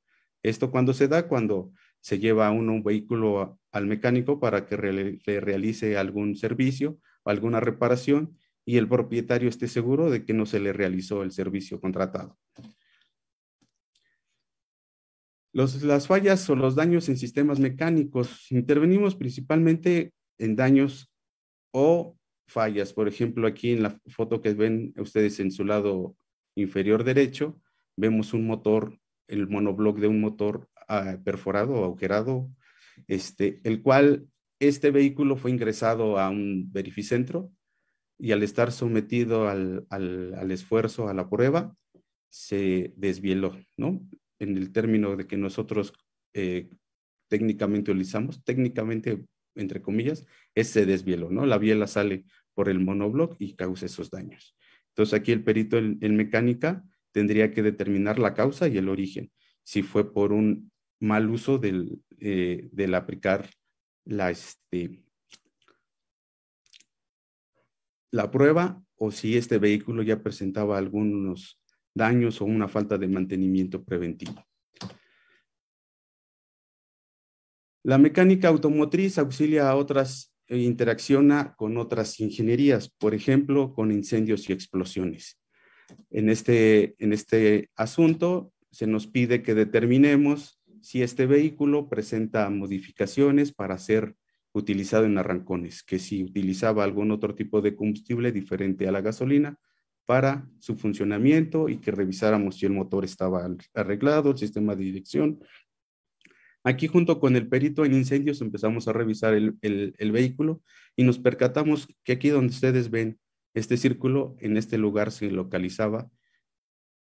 [SPEAKER 5] Esto cuando se da, cuando se lleva a uno un vehículo al mecánico para que le realice algún servicio o alguna reparación y el propietario esté seguro de que no se le realizó el servicio contratado. Los, las fallas o los daños en sistemas mecánicos. Intervenimos principalmente en daños o fallas. Por ejemplo, aquí en la foto que ven ustedes en su lado inferior derecho, vemos un motor, el monobloc de un motor ah, perforado o agujerado, este, el cual este vehículo fue ingresado a un verificentro y al estar sometido al, al, al esfuerzo, a la prueba, se desvieló, ¿no? en el término de que nosotros eh, técnicamente utilizamos, técnicamente, entre comillas, ese desvielo, ¿no? La biela sale por el monobloc y causa esos daños. Entonces aquí el perito en, mecánica tendría que determinar la causa y el origen, si fue por un mal uso del, eh, del aplicar la, este, la prueba o si este vehículo ya presentaba algunos daños o una falta de mantenimiento preventivo. La mecánica automotriz auxilia a otras e interacciona con otras ingenierías, por ejemplo, con incendios y explosiones. En este, en este asunto se nos pide que determinemos si este vehículo presenta modificaciones para ser utilizado en arrancones, que si utilizaba algún otro tipo de combustible diferente a la gasolina, para su funcionamiento y que revisáramos si el motor estaba arreglado, el sistema de dirección. Aquí junto con el perito en incendios empezamos a revisar el, vehículo y nos percatamos que aquí donde ustedes ven este círculo, en este lugar se localizaba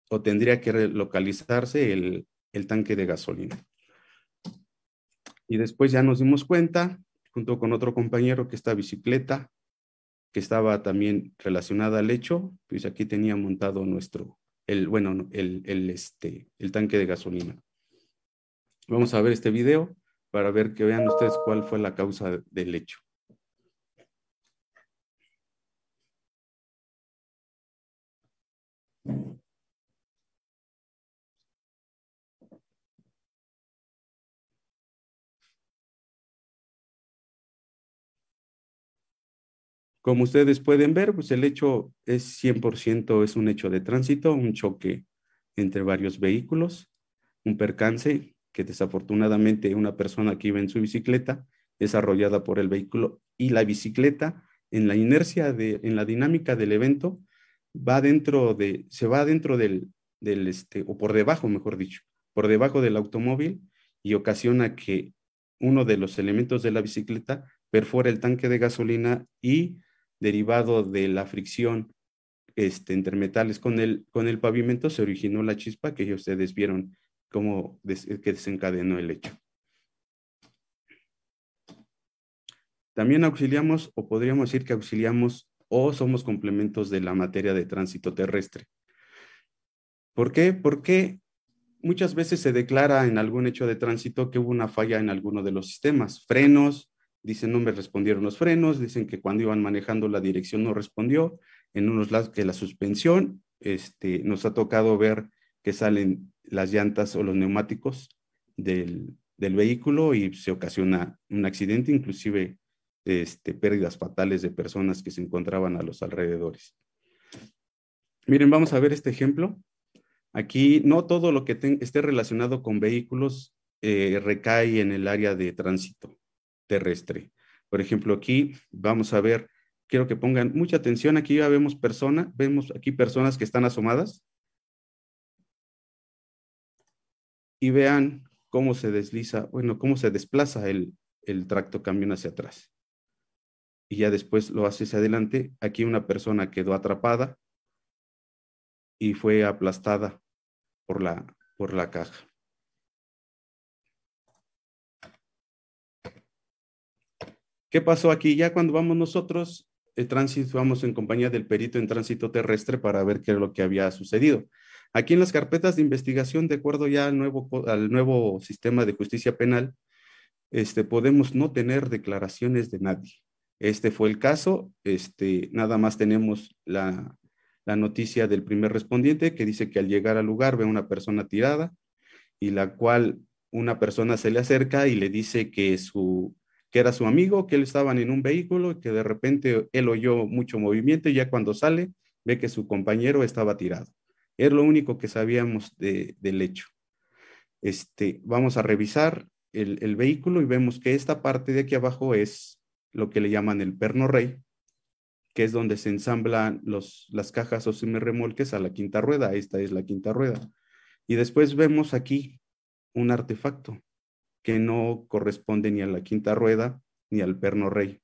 [SPEAKER 5] o tendría que localizarse el, el tanque de gasolina. Y después ya nos dimos cuenta, junto con otro compañero, que esta bicicleta que estaba también relacionada al hecho, pues aquí tenía montado nuestro, el, bueno, el, el, este, el tanque de gasolina. Vamos a ver este video para ver que vean ustedes cuál fue la causa del hecho. Como ustedes pueden ver, pues el hecho es 100%, es un hecho de tránsito, un choque entre varios vehículos, un percance que desafortunadamente una persona que iba en su bicicleta es arrollada por el vehículo y la bicicleta en la inercia, de, en la dinámica del evento, va dentro de, se va dentro del, este, o por debajo, mejor dicho, por debajo del automóvil y ocasiona que uno de los elementos de la bicicleta perfora el tanque de gasolina y derivado de la fricción este, entre metales con el, con el pavimento, se originó la chispa que ustedes vieron cómo eh, que desencadenó el hecho. También auxiliamos, o podríamos decir que auxiliamos, o somos complementos de la materia de tránsito terrestre. ¿Por qué? Porque muchas veces se declara en algún hecho de tránsito que hubo una falla en alguno de los sistemas, frenos, Dicen, no me respondieron los frenos, dicen que cuando iban manejando la dirección no respondió, en unos lados que la suspensión, este, nos ha tocado ver que salen las llantas o los neumáticos del, vehículo y se ocasiona un accidente, inclusive este, pérdidas fatales de personas que se encontraban a los alrededores. Miren, vamos a ver este ejemplo. Aquí no todo lo que esté relacionado con vehículos eh, recae en el área de tránsito terrestre. Por ejemplo, aquí vamos a ver, quiero que pongan mucha atención, aquí ya vemos personas, vemos aquí personas que están asomadas. Y vean cómo se desliza, bueno, cómo se desplaza el, el tracto camión hacia atrás. Y ya después lo hace hacia adelante. Aquí una persona quedó atrapada y fue aplastada por la, por la caja. ¿Qué pasó aquí? Ya cuando vamos nosotros, el tránsito, vamos en compañía del perito en tránsito terrestre para ver qué es lo que había sucedido. Aquí en las carpetas de investigación, de acuerdo ya al nuevo, al nuevo sistema de justicia penal, este, podemos no tener declaraciones de nadie. Este fue el caso, este, nada más tenemos la, la noticia del primer respondiente que dice que al llegar al lugar ve una persona tirada y la cual una persona se le acerca y le dice que su que era su amigo, que él estaba en un vehículo, que de repente él oyó mucho movimiento y ya cuando sale ve que su compañero estaba tirado. Es lo único que sabíamos del hecho. Este, vamos a revisar el, vehículo y vemos que esta parte de aquí abajo es lo que le llaman el perno rey, que es donde se ensamblan los, las cajas o semirremolques a la quinta rueda. Esta es la quinta rueda. Y después vemos aquí un artefacto, que no corresponde ni a la quinta rueda ni al perno rey.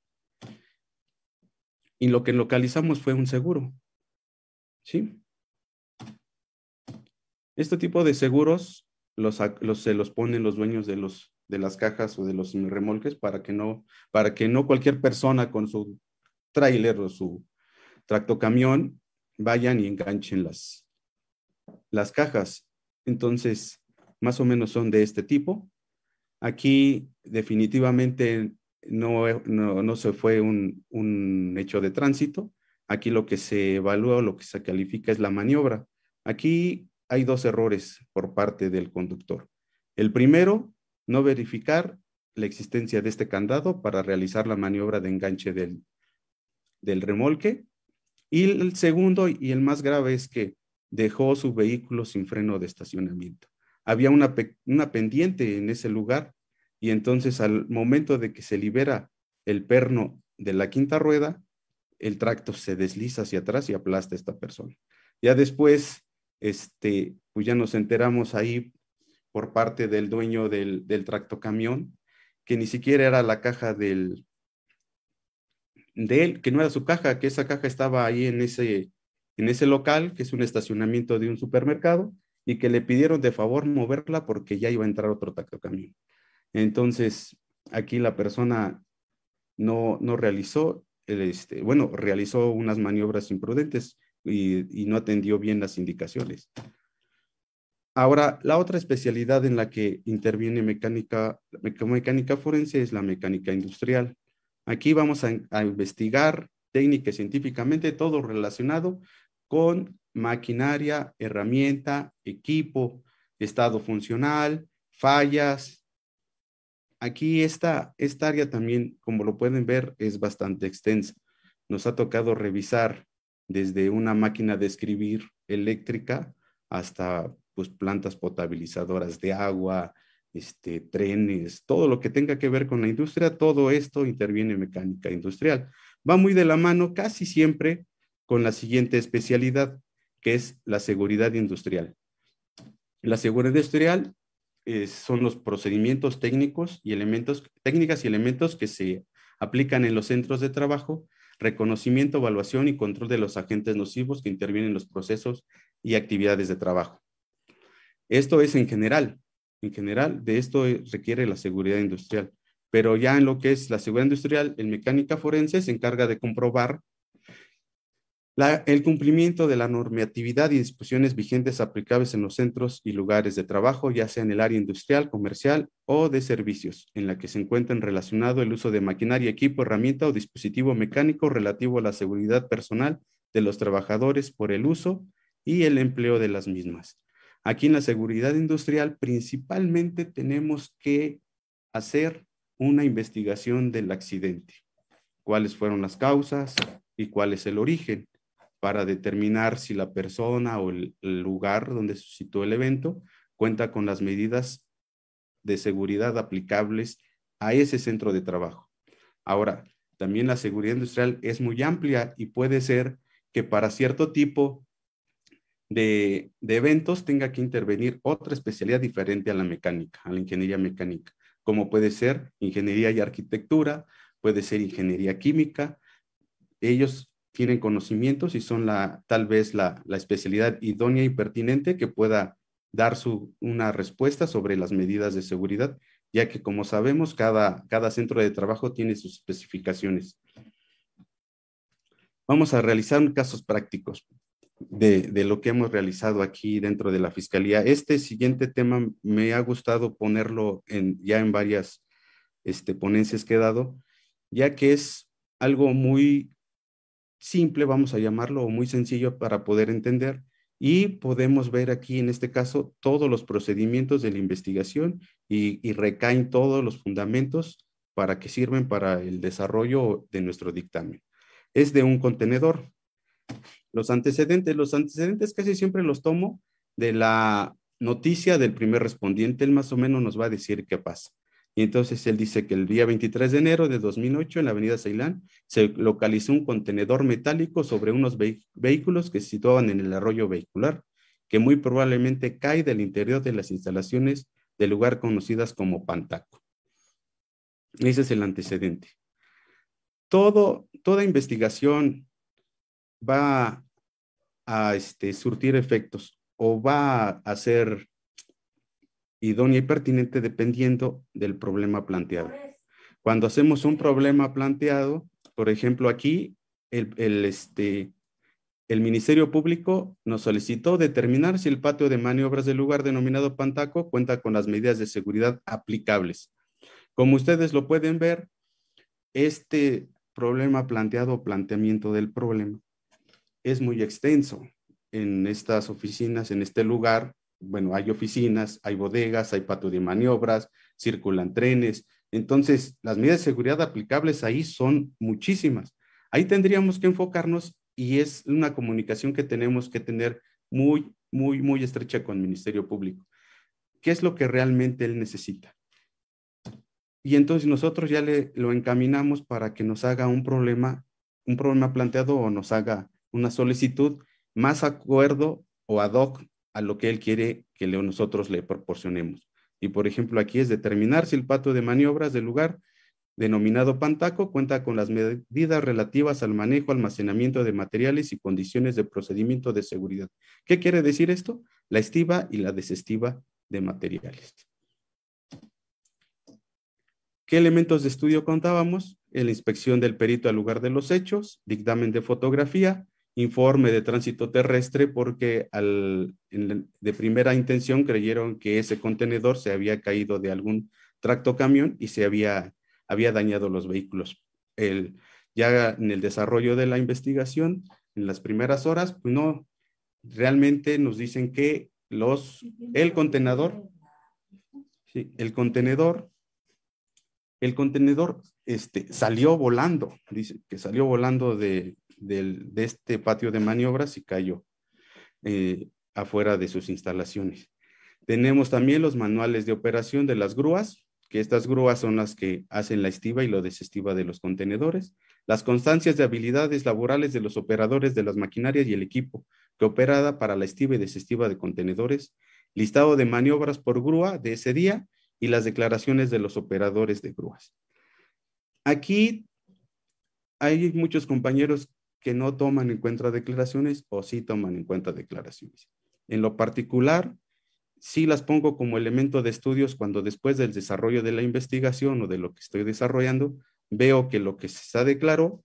[SPEAKER 5] Y lo que localizamos fue un seguro. ¿Sí? Este tipo de seguros se los ponen los dueños de, los, de las cajas o de los remolques para que no, para que no cualquier persona con su tráiler o su tractocamión vayan y enganchen las, las cajas. Entonces, más o menos son de este tipo. Aquí definitivamente no, eh, se fue un, hecho de tránsito. Aquí lo que se evalúa o lo que se califica es la maniobra. Aquí hay dos errores por parte del conductor. El primero, no verificar la existencia de este candado para realizar la maniobra de enganche del remolque. Y el segundo y el más grave es que dejó su vehículo sin freno de estacionamiento había una, pendiente en ese lugar y entonces al momento de que se libera el perno de la quinta rueda, el tracto se desliza hacia atrás y aplasta a esta persona. Ya después, este, pues ya nos enteramos ahí por parte del dueño del, del tracto camión, que ni siquiera era la caja del, de él, que no era su caja, que esa caja estaba ahí en ese, en ese local, que es un estacionamiento de un supermercado, y que le pidieron de favor moverla porque ya iba a entrar otro camión Entonces, aquí la persona no, realizó, este, bueno, realizó unas maniobras imprudentes y, no atendió bien las indicaciones. Ahora, la otra especialidad en la que interviene mecánica, mecánica forense es la mecánica industrial. Aquí vamos a, investigar técnicas científicamente todo relacionado con maquinaria, herramienta, equipo, estado funcional, fallas. Aquí esta, esta área también, como lo pueden ver, es bastante extensa. Nos ha tocado revisar desde una máquina de escribir eléctrica hasta pues, plantas potabilizadoras de agua, este, trenes, todo lo que tenga que ver con la industria, todo esto interviene en mecánica industrial. Va muy de la mano casi siempre con la siguiente especialidad, que es la seguridad industrial. La seguridad industrial eh, son los procedimientos técnicos y elementos, técnicas y elementos que se aplican en los centros de trabajo, reconocimiento, evaluación y control de los agentes nocivos que intervienen en los procesos y actividades de trabajo. Esto es en general, en general de esto requiere la seguridad industrial, pero ya en lo que es la seguridad industrial, el mecánica forense se encarga de comprobar el cumplimiento de la normatividad y disposiciones vigentes aplicables en los centros y lugares de trabajo, ya sea en el área industrial, comercial o de servicios, en la que se encuentran relacionado el uso de maquinaria, equipo, herramienta o dispositivo mecánico relativo a la seguridad personal de los trabajadores por el uso y el empleo de las mismas. Aquí en la seguridad industrial principalmente tenemos que hacer una investigación del accidente, cuáles fueron las causas y cuál es el origen para determinar si la persona o el, lugar donde se sitúa el evento cuenta con las medidas de seguridad aplicables a ese centro de trabajo. Ahora, también la seguridad industrial es muy amplia y puede ser que para cierto tipo de, de, eventos tenga que intervenir otra especialidad diferente a la mecánica, a la ingeniería mecánica, como puede ser ingeniería y arquitectura, puede ser ingeniería química. Ellos tienen conocimientos y son la, tal vez la, la especialidad idónea y pertinente que pueda dar su, una respuesta sobre las medidas de seguridad, ya que como sabemos, cada, cada centro de trabajo tiene sus especificaciones. Vamos a realizar casos prácticos de, de lo que hemos realizado aquí dentro de la Fiscalía. Este siguiente tema me ha gustado ponerlo en, ya en varias este, ponencias que he dado, ya que es algo muy simple, vamos a llamarlo, o muy sencillo para poder entender. Y podemos ver aquí, en este caso, todos los procedimientos de la investigación y, recaen todos los fundamentos para que sirven para el desarrollo de nuestro dictamen. Es de un contenedor. Los antecedentes, los antecedentes casi siempre los tomo de la noticia del primer respondiente, él más o menos nos va a decir qué pasa. Y entonces él dice que el día 23 de enero de 2008 en la avenida Ceilán se localizó un contenedor metálico sobre unos vehículos que se situaban en el arroyo vehicular, que muy probablemente cae del interior de las instalaciones del lugar conocidas como Pantaco. Ese es el antecedente. Todo, toda investigación va a, este, surtir efectos o va a ser idónea y pertinente dependiendo del problema planteado. Cuando hacemos un problema planteado, por ejemplo, aquí el, este, el Ministerio Público nos solicitó determinar si el patio de maniobras del lugar denominado Pantaco cuenta con las medidas de seguridad aplicables. Como ustedes lo pueden ver, este problema planteado planteamiento del problema es muy extenso en estas oficinas, en este lugar, bueno, hay oficinas, hay bodegas, hay patio de maniobras, circulan trenes. Entonces, las medidas de seguridad aplicables ahí son muchísimas. Ahí tendríamos que enfocarnos y es una comunicación que tenemos que tener muy, muy, muy estrecha con el Ministerio Público. ¿Qué es lo que realmente él necesita? Y entonces nosotros ya le, lo encaminamos para que nos haga un problema, un problema planteado o nos haga una solicitud más acuerdo o ad hoc a lo que él quiere que nosotros le proporcionemos. Y por ejemplo, aquí es determinar si el pato de maniobras del lugar denominado Pantaco cuenta con las medidas relativas al manejo, almacenamiento de materiales y condiciones de procedimiento de seguridad. ¿Qué quiere decir esto? La estiva y la desestiva de materiales. ¿Qué elementos de estudio contábamos? La inspección del perito al lugar de los hechos, dictamen de fotografía, informe de tránsito terrestre porque al, de primera intención creyeron que ese contenedor se había caído de algún tracto camión y se había, había dañado los vehículos. El, ya en el desarrollo de la investigación, en las primeras horas, pues no, realmente nos dicen que los, el contenedor, el contenedor, el contenedor este, salió volando, dice que salió volando de, del, de este patio de maniobras y cayó eh, afuera de sus instalaciones. Tenemos también los manuales de operación de las grúas, que estas grúas son las que hacen la estiva y lo desestiva de los contenedores, las constancias de habilidades laborales de los operadores de las maquinarias y el equipo que operada para la estiva y desestiva de contenedores, listado de maniobras por grúa de ese día y las declaraciones de los operadores de grúas. Aquí hay muchos compañeros que no toman en cuenta declaraciones o sí toman en cuenta declaraciones. En lo particular, sí las pongo como elemento de estudios cuando después del desarrollo de la investigación o de lo que estoy desarrollando, veo que lo que se declaró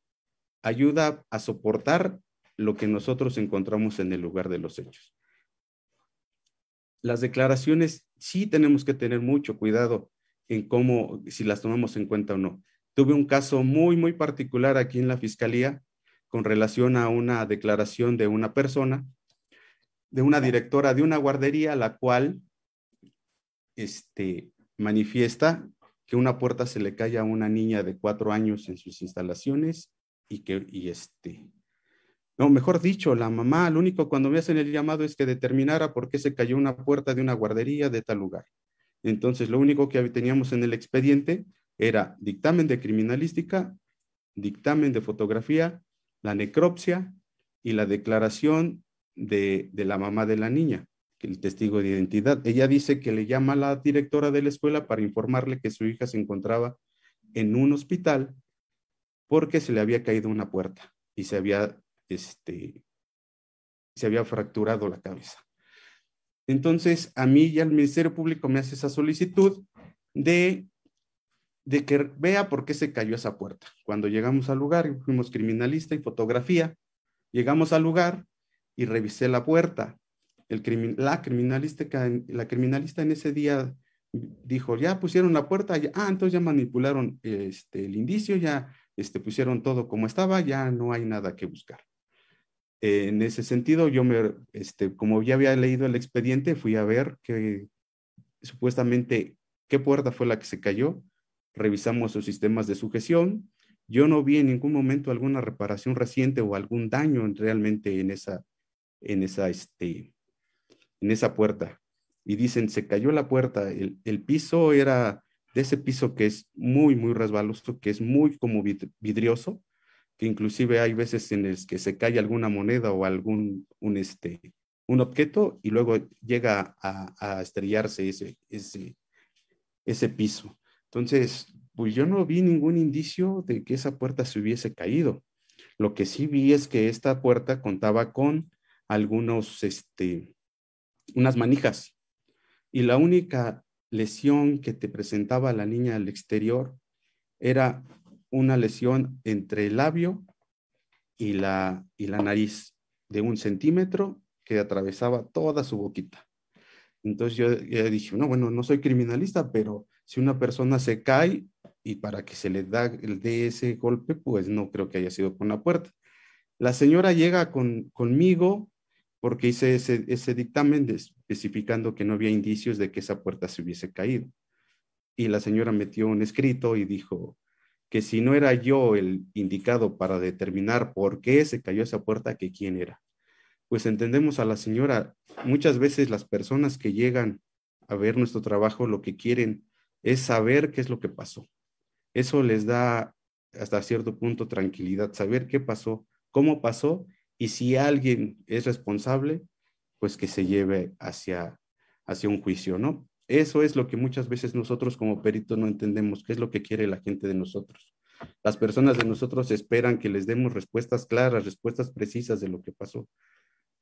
[SPEAKER 5] ayuda a soportar lo que nosotros encontramos en el lugar de los hechos. Las declaraciones sí tenemos que tener mucho cuidado en cómo, si las tomamos en cuenta o no. Tuve un caso muy, muy particular aquí en la Fiscalía con relación a una declaración de una persona, de una directora de una guardería, la cual este, manifiesta que una puerta se le cae a una niña de cuatro años en sus instalaciones y que, y este, no, mejor dicho, la mamá, lo único cuando me hacen el llamado es que determinara por qué se cayó una puerta de una guardería de tal lugar. Entonces, lo único que teníamos en el expediente era dictamen de criminalística, dictamen de fotografía la necropsia y la declaración de, la mamá de la niña, el testigo de identidad. Ella dice que le llama a la directora de la escuela para informarle que su hija se encontraba en un hospital porque se le había caído una puerta y se había, este, se había fracturado la cabeza. Entonces, a mí y al Ministerio Público me hace esa solicitud de de que vea por qué se cayó esa puerta. Cuando llegamos al lugar, fuimos criminalista y fotografía, llegamos al lugar y revisé la puerta. El la, criminalista, la criminalista en ese día dijo, ya pusieron la puerta, ya, ah, entonces ya manipularon este, el indicio, ya este, pusieron todo como estaba, ya no hay nada que buscar. en ese sentido, yo me, este, como ya había leído el expediente, fui a ver que supuestamente qué puerta fue la que se cayó revisamos sus sistemas de sujeción. Yo no vi en ningún momento alguna reparación reciente o algún daño realmente en esa, en esa, este, en esa puerta. Y dicen, se cayó la puerta, el, piso era de ese piso que es muy, muy resbaloso, que es muy como vidrioso, que inclusive hay veces en las que se cae alguna moneda o algún un, este, un objeto y luego llega a, a estrellarse ese, ese, ese piso. Entonces, pues yo no vi ningún indicio de que esa puerta se hubiese caído. Lo que sí vi es que esta puerta contaba con algunos, este, unas manijas. Y la única lesión que te presentaba la niña al exterior era una lesión entre el labio y la, y la nariz de un centímetro que atravesaba toda su boquita. Entonces yo, dije, no, bueno, no soy criminalista, pero si una persona se cae y para que se le da el dé ese golpe, pues no creo que haya sido con la puerta. La señora llega con, conmigo porque hice ese, ese dictamen de, especificando que no había indicios de que esa puerta se hubiese caído. Y la señora metió un escrito y dijo que si no era yo el indicado para determinar por qué se cayó esa puerta, que quién era. Pues entendemos a la señora, muchas veces las personas que llegan a ver nuestro trabajo lo que quieren es saber qué es lo que pasó. Eso les da hasta cierto punto tranquilidad, saber qué pasó, cómo pasó y si alguien es responsable, pues que se lleve hacia, hacia un juicio, ¿no? Eso es lo que muchas veces nosotros como peritos no entendemos, qué es lo que quiere la gente de nosotros. Las personas de nosotros esperan que les demos respuestas claras, respuestas precisas de lo que pasó.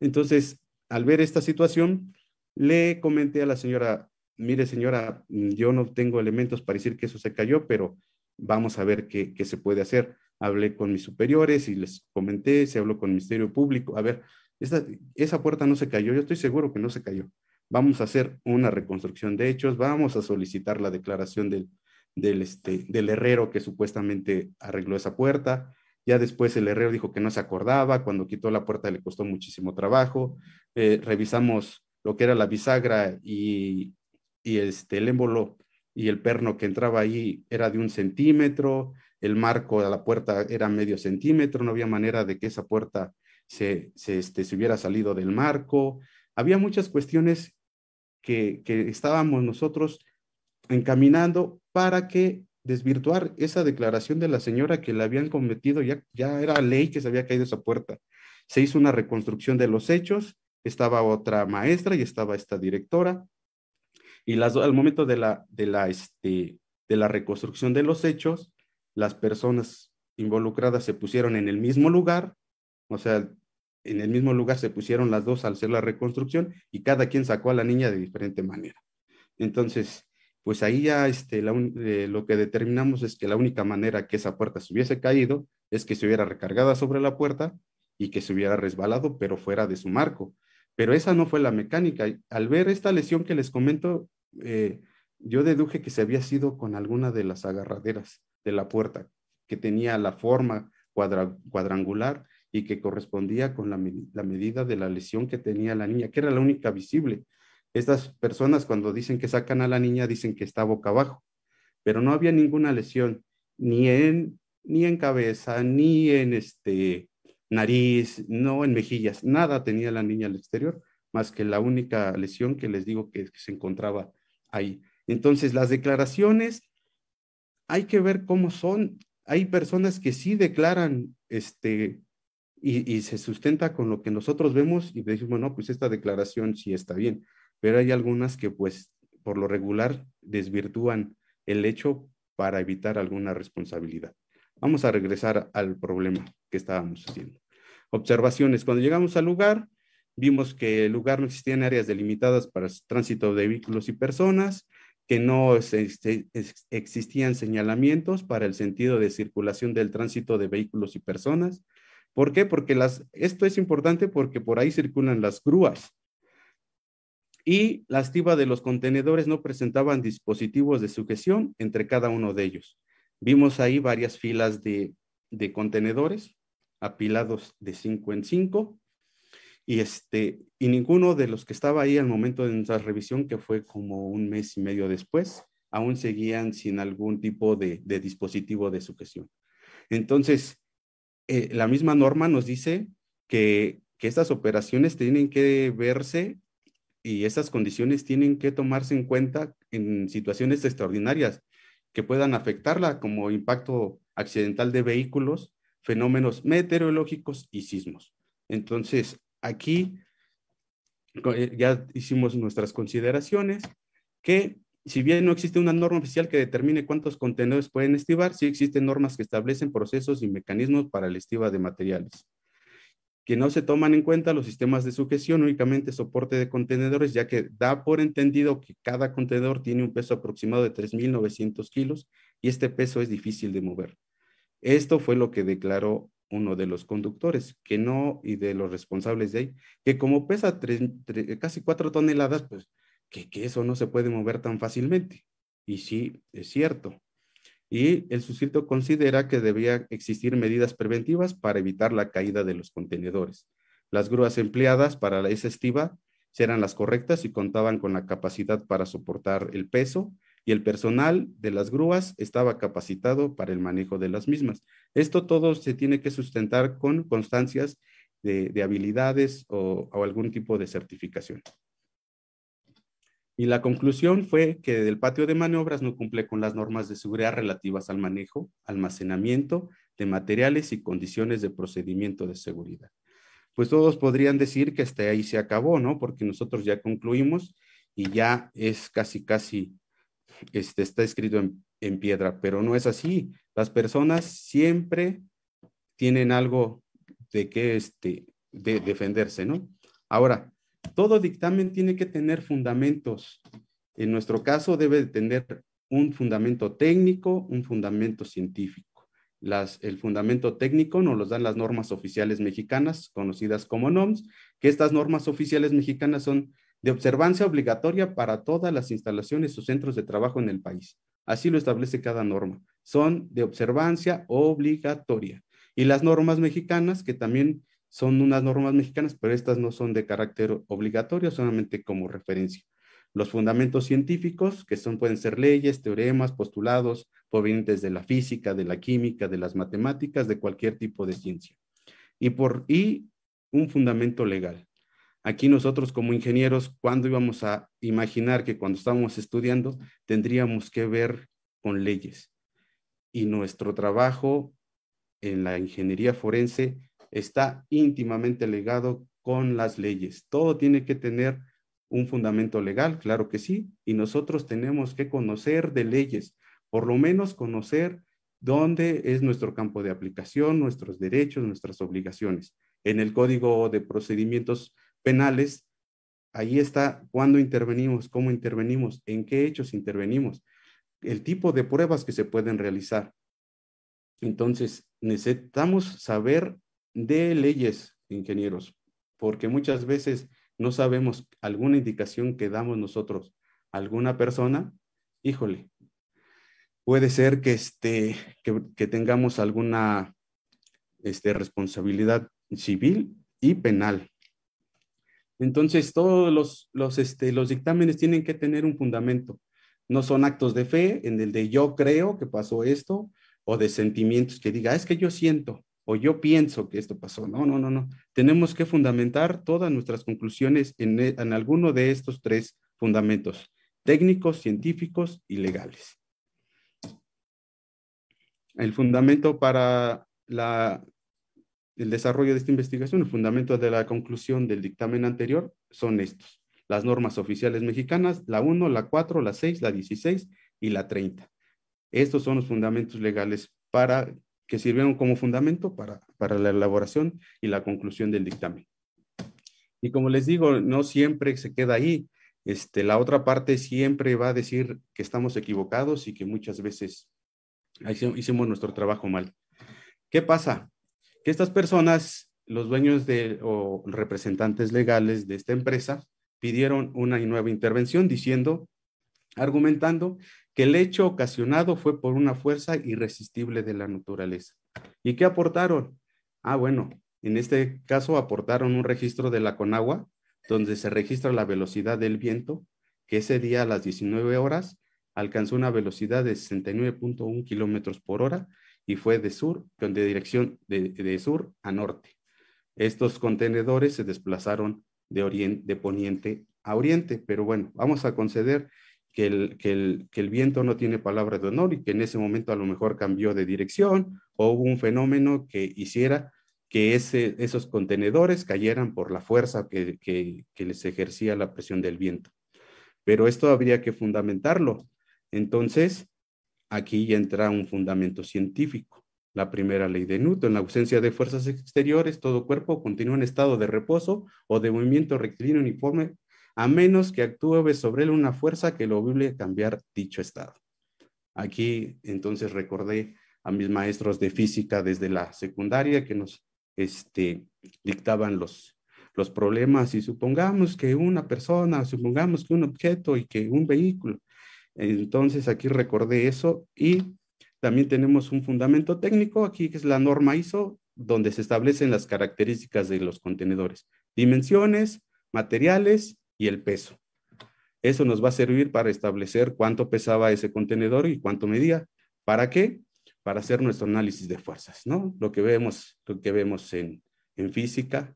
[SPEAKER 5] Entonces, al ver esta situación, le comenté a la señora mire señora, mm, yo no tengo elementos para decir que eso se cayó, pero vamos a ver qué, se puede hacer. Hablé con mis superiores y les comenté, se habló con el Ministerio Público, a ver, esa puerta no se cayó, yo estoy seguro que no se cayó. Vamos a hacer una reconstrucción de hechos, vamos a solicitar la declaración del, este, del herrero que supuestamente arregló esa puerta. Ya después el herrero dijo que no se acordaba, cuando quitó la puerta le costó muchísimo trabajo. Eh, revisamos lo que era la bisagra y y el este, émbolo y el perno que entraba ahí era de un centímetro, el marco de la puerta era medio centímetro, no había manera de que esa puerta se, se, este, se hubiera salido del marco. Había muchas cuestiones que, que estábamos nosotros encaminando para que desvirtuar esa declaración de la señora que la habían cometido, ya, ya era ley que se había caído esa puerta. Se hizo una reconstrucción de los hechos, estaba otra maestra y estaba esta directora, y al momento de la, de, la, este, de la reconstrucción de los hechos, las personas involucradas se pusieron en el mismo lugar, o sea, en el mismo lugar se pusieron las dos al hacer la reconstrucción y cada quien sacó a la niña de diferente manera. Entonces, pues ahí ya este, eh, lo que determinamos es que la única manera que esa puerta se hubiese caído es que se hubiera recargada sobre la puerta y que se hubiera resbalado, pero fuera de su marco. Pero esa no fue la mecánica. Al ver esta lesión que les comento, eh, yo deduje que se había sido con alguna de las agarraderas de la puerta, que tenía la forma cuadrangular y que correspondía con la, medida de la lesión que tenía la niña, que era la única visible. Estas personas cuando dicen que sacan a la niña dicen que está boca abajo, pero no había ninguna lesión ni en ni en cabeza, ni en este nariz, no en mejillas, nada tenía la niña al exterior, más que la única lesión que les digo que se encontraba entonces, las declaraciones hay que ver cómo son. Hay personas que sí declaran este, y, se sustenta con lo que nosotros vemos y decimos, no, pues esta declaración sí está bien, pero hay algunas que pues por lo regular desvirtúan el hecho para evitar alguna responsabilidad. Vamos a regresar al problema que estábamos haciendo. Observaciones. Cuando llegamos al lugar, Vimos que el lugar no existían áreas delimitadas para el tránsito de vehículos y personas, que no este, existían señalamientos para el sentido de circulación del tránsito de vehículos y personas. ¿Por qué? Porque las, esto es importante porque por ahí circulan las grúas. Y la estiba de los contenedores no presentaban dispositivos de sujeción entre cada uno de ellos. Vimos ahí varias filas de, de contenedores apilados de 5 en 5 y, este, y ninguno de los que estaba ahí al momento de nuestra revisión, que fue como un mes y medio después, aún seguían sin algún tipo de, dispositivo de sujeción. Entonces, eh, la misma norma nos dice que, que estas operaciones tienen que verse y estas condiciones tienen que tomarse en cuenta en situaciones extraordinarias que puedan afectarla, como impacto accidental de vehículos, fenómenos meteorológicos y sismos. Entonces, aquí eh, ya hicimos nuestras consideraciones, que si bien no existe una norma oficial que determine cuántos contenedores pueden estivar, sí existen normas que establecen procesos y mecanismos para la estiba de materiales, que no se toman en cuenta los sistemas de sujeción, únicamente soporte de contenedores, ya que da por entendido que cada contenedor tiene un peso aproximado de 3.900 kilos y este peso es difícil de mover. Esto fue lo que declaró uno de los conductores, que no, y de los responsables de ahí, que como pesa casi cuatro toneladas, pues que, que, eso no se puede mover tan fácilmente. Y sí, es cierto. Y el suscrito considera que debía existir medidas preventivas para evitar la caída de los contenedores. Las grúas empleadas para esa estiva eran las correctas y contaban con la capacidad para soportar el peso y el personal de las grúas estaba capacitado para el manejo de las mismas. Esto todo se tiene que sustentar con constancias de, habilidades o, o, algún tipo de certificación. Y la conclusión fue que el patio de maniobras no cumple con las normas de seguridad relativas al manejo, almacenamiento de materiales y condiciones de procedimiento de seguridad. Pues todos podrían decir que hasta ahí se acabó, ¿no? Porque nosotros ya concluimos y ya es casi, casi este, está escrito en, piedra, pero no es así. Las personas siempre tienen algo de que este, de defenderse, ¿no? Ahora, todo dictamen tiene que tener fundamentos. En nuestro caso debe tener un fundamento técnico, un fundamento científico. el fundamento técnico nos lo dan las normas oficiales mexicanas, conocidas como NOMS, que estas normas oficiales mexicanas son de observancia obligatoria para todas las instalaciones o centros de trabajo en el país. Así lo establece cada norma. Son de observancia obligatoria. Y las normas mexicanas, que también son unas normas mexicanas, pero estas no son de carácter obligatorio, solamente como referencia. Los fundamentos científicos, que son, pueden ser leyes, teoremas, postulados, provenientes de la física, de la química, de las matemáticas, de cualquier tipo de ciencia. Y, por, y un fundamento legal, Aquí nosotros como ingenieros, ¿cuándo íbamos a imaginar que cuando estábamos estudiando tendríamos que ver con leyes? Y nuestro trabajo en la ingeniería forense está íntimamente legado con las leyes. Todo tiene que tener un fundamento legal, claro que sí, y nosotros tenemos que conocer de leyes, por lo menos conocer dónde es nuestro campo de aplicación, nuestros derechos, nuestras obligaciones. En el Código de Procedimientos penales, ahí está cuándo intervenimos, cómo intervenimos, en qué hechos intervenimos, el tipo de pruebas que se pueden realizar. Entonces, necesitamos saber de leyes, ingenieros, porque muchas veces no sabemos alguna indicación que damos nosotros a alguna persona, híjole, puede ser que, este, tengamos alguna este, responsabilidad civil y penal. Entonces, todos los, este, los, dictámenes tienen que tener un fundamento. No son actos de fe en el de yo creo que pasó esto o de sentimientos que diga, ah, es que yo siento o yo pienso que esto pasó. No, no, no, no. Tenemos que fundamentar todas nuestras conclusiones en, en alguno de estos tres fundamentos, técnicos, científicos y legales. El fundamento para la el desarrollo de esta investigación, el fundamento de la conclusión del dictamen anterior son estos. Las normas oficiales mexicanas, la 1, la 4, la 6, la 16 y la 30. Estos son los fundamentos legales para que sirvieron como fundamento para, para la elaboración y la conclusión del dictamen. Y como les digo, no siempre se queda ahí. Este, la otra parte siempre va a decir que estamos equivocados y que muchas veces hicimos nuestro trabajo mal. ¿Qué pasa? que estas personas, los dueños de, o representantes legales de esta empresa, pidieron una nueva intervención diciendo, argumentando que el hecho ocasionado fue por una fuerza irresistible de la naturaleza. ¿Y qué aportaron? Ah, bueno, en este caso aportaron un registro de la Conagua, donde se registra la velocidad del viento, que ese día a las 19 horas alcanzó una velocidad de 69.1 kilómetros por hora, y fue de sur, de dirección de, sur a norte. Estos contenedores se desplazaron de, oriente, de poniente a oriente, pero bueno, vamos a conceder que el, que, el, viento no tiene palabra de honor y que en ese momento a lo mejor cambió de dirección o hubo un fenómeno que hiciera que ese, esos contenedores cayeran por la fuerza que, que, que les ejercía la presión del viento. Pero esto habría que fundamentarlo. Entonces, aquí entra un fundamento científico. La primera ley de Newton, en la ausencia de fuerzas exteriores, todo cuerpo continúa en estado de reposo o de movimiento rectilíneo uniforme, a menos que actúe sobre él una fuerza que lo obligue a cambiar dicho estado. Aquí entonces recordé a mis maestros de física desde la secundaria que nos este, dictaban los, los problemas y supongamos que una persona, supongamos que un objeto y que un vehículo entonces aquí recordé eso y también tenemos un fundamento técnico aquí que es la norma ISO donde se establecen las características de los contenedores, dimensiones, materiales y el peso. Eso nos va a servir para establecer cuánto pesaba ese contenedor y cuánto medía. ¿Para qué? Para hacer nuestro análisis de fuerzas, ¿no? Lo que vemos, lo que vemos en, física.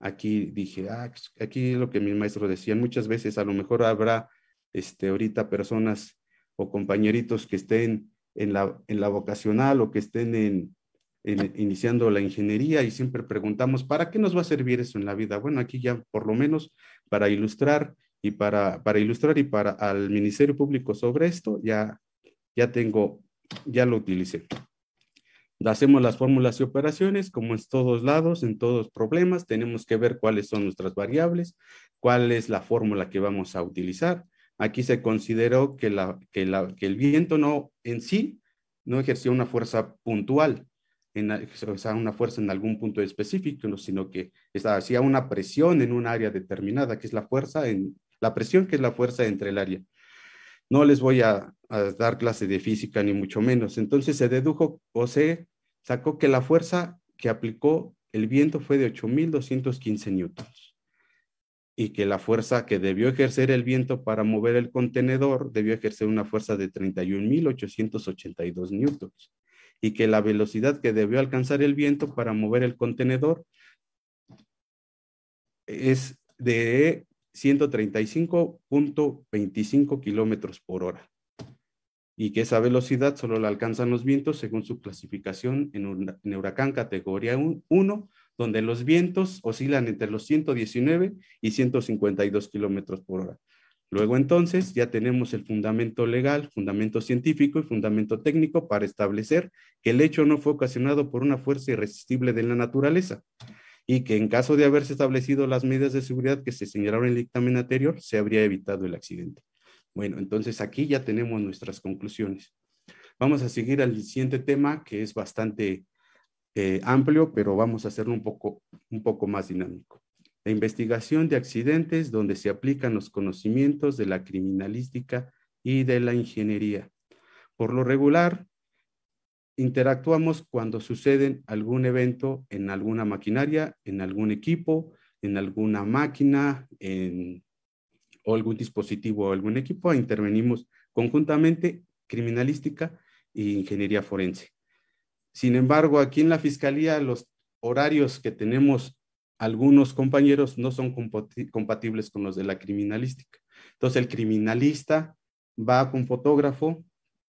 [SPEAKER 5] Aquí dije, ah, pues, aquí lo que mis maestros decían, muchas veces a lo mejor habrá este, ahorita personas o compañeritos que estén en la, vocacional o que estén en, iniciando la ingeniería y siempre preguntamos, ¿para qué nos va a servir eso en la vida? Bueno, aquí ya por lo menos para ilustrar y para, ilustrar y para al Ministerio Público sobre esto, ya, ya tengo, ya lo utilicé. Hacemos las fórmulas y operaciones como en todos lados, en todos problemas, tenemos que ver cuáles son nuestras variables, cuál es la fórmula que vamos a utilizar, Aquí se consideró que, el viento no en sí no ejercía una fuerza puntual, en, una fuerza en algún punto específico, sino que hacía una presión en un área determinada, que es la fuerza en la presión, que es la fuerza entre el área. No les voy a, dar clase de física ni mucho menos. Entonces se dedujo o se sacó que la fuerza que aplicó el viento fue de 8.215 newtons y que la fuerza que debió ejercer el viento para mover el contenedor debió ejercer una fuerza de 31.882 newtons y que la velocidad que debió alcanzar el viento para mover el contenedor es de 135.25 kilómetros por hora y que esa velocidad solo la alcanzan los vientos según su clasificación en, un huracán categoría 1 donde los vientos oscilan entre los 119 y 152 kilómetros por hora. Luego entonces ya tenemos el fundamento legal, fundamento científico y fundamento técnico para establecer que el hecho no fue ocasionado por una fuerza irresistible de la naturaleza y que en caso de haberse establecido las medidas de seguridad que se señalaron en el dictamen anterior, se habría evitado el accidente. Bueno, entonces aquí ya tenemos nuestras conclusiones. Vamos a seguir al siguiente tema que es bastante eh, amplio, pero vamos a hacerlo un poco, un poco más dinámico. La investigación de accidentes donde se aplican los conocimientos de la criminalística y de la ingeniería. Por lo regular, interactuamos cuando suceden algún evento en alguna maquinaria, en algún equipo, en alguna máquina, en, algún dispositivo o algún equipo, e intervenimos conjuntamente criminalística e ingeniería forense. Sin embargo, aquí en la Fiscalía los horarios que tenemos algunos compañeros no son compatibles con los de la criminalística. Entonces, el criminalista va con fotógrafo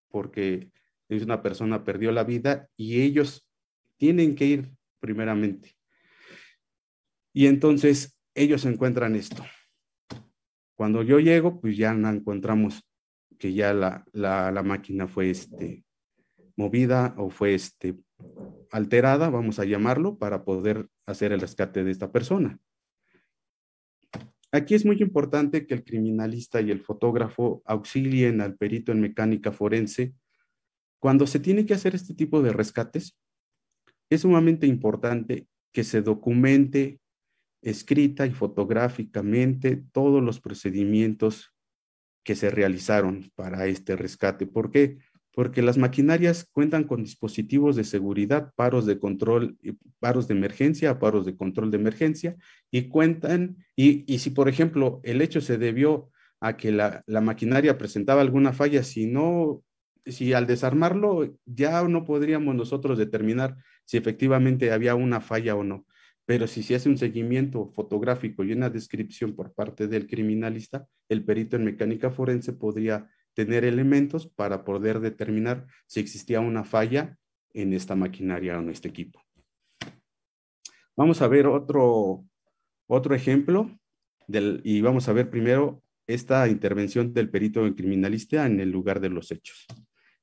[SPEAKER 5] porque es una persona perdió la vida y ellos tienen que ir primeramente. Y entonces ellos encuentran esto. Cuando yo llego, pues ya encontramos que ya la, la máquina fue este, movida o fue este, alterada, vamos a llamarlo, para poder hacer el rescate de esta persona. Aquí es muy importante que el criminalista y el fotógrafo auxilien al perito en mecánica forense. Cuando se tiene que hacer este tipo de rescates, es sumamente importante que se documente escrita y fotográficamente todos los procedimientos que se realizaron para este rescate. ¿Por qué? porque las maquinarias cuentan con dispositivos de seguridad, paros de control, eh, paros de emergencia, paros de control de emergencia, y cuentan, y, si por ejemplo el hecho se debió a que la, la, maquinaria presentaba alguna falla, si no, si al desarmarlo ya no podríamos nosotros determinar si efectivamente había una falla o no. Pero si se hace un seguimiento fotográfico y una descripción por parte del criminalista, el perito en mecánica forense podría tener elementos para poder determinar si existía una falla en esta maquinaria o en este equipo. Vamos a ver otro, otro ejemplo y vamos a ver primero esta intervención del perito criminalista en el lugar de los hechos.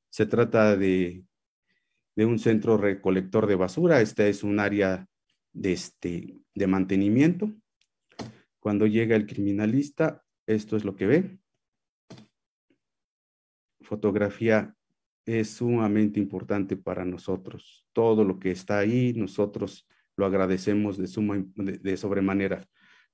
[SPEAKER 5] Se trata de, de un centro recolector de basura. Esta es un área de, este, de mantenimiento. Cuando llega el criminalista, esto es lo que ve fotografía es sumamente importante para nosotros. Todo lo que está ahí, nosotros lo agradecemos de, suma, de, sobremanera,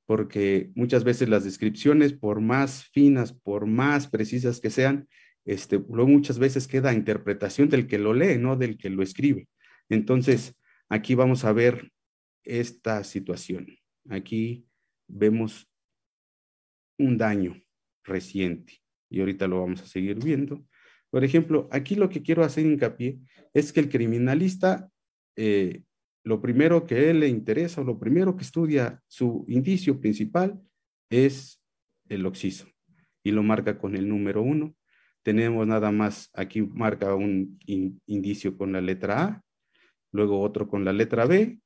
[SPEAKER 5] porque muchas veces las descripciones, por más finas, por más precisas que sean, este, luego muchas veces queda interpretación del que lo lee, no del que lo escribe. Entonces, aquí vamos a ver esta situación. Aquí vemos un daño reciente y ahorita lo vamos a seguir viendo. Por ejemplo, aquí lo que quiero hacer hincapié es que el criminalista, eh, lo primero que a él le interesa o lo primero que estudia su indicio principal es el oxiso y lo marca con el número uno. Tenemos nada más, aquí marca un indicio con la letra A, luego otro con la letra B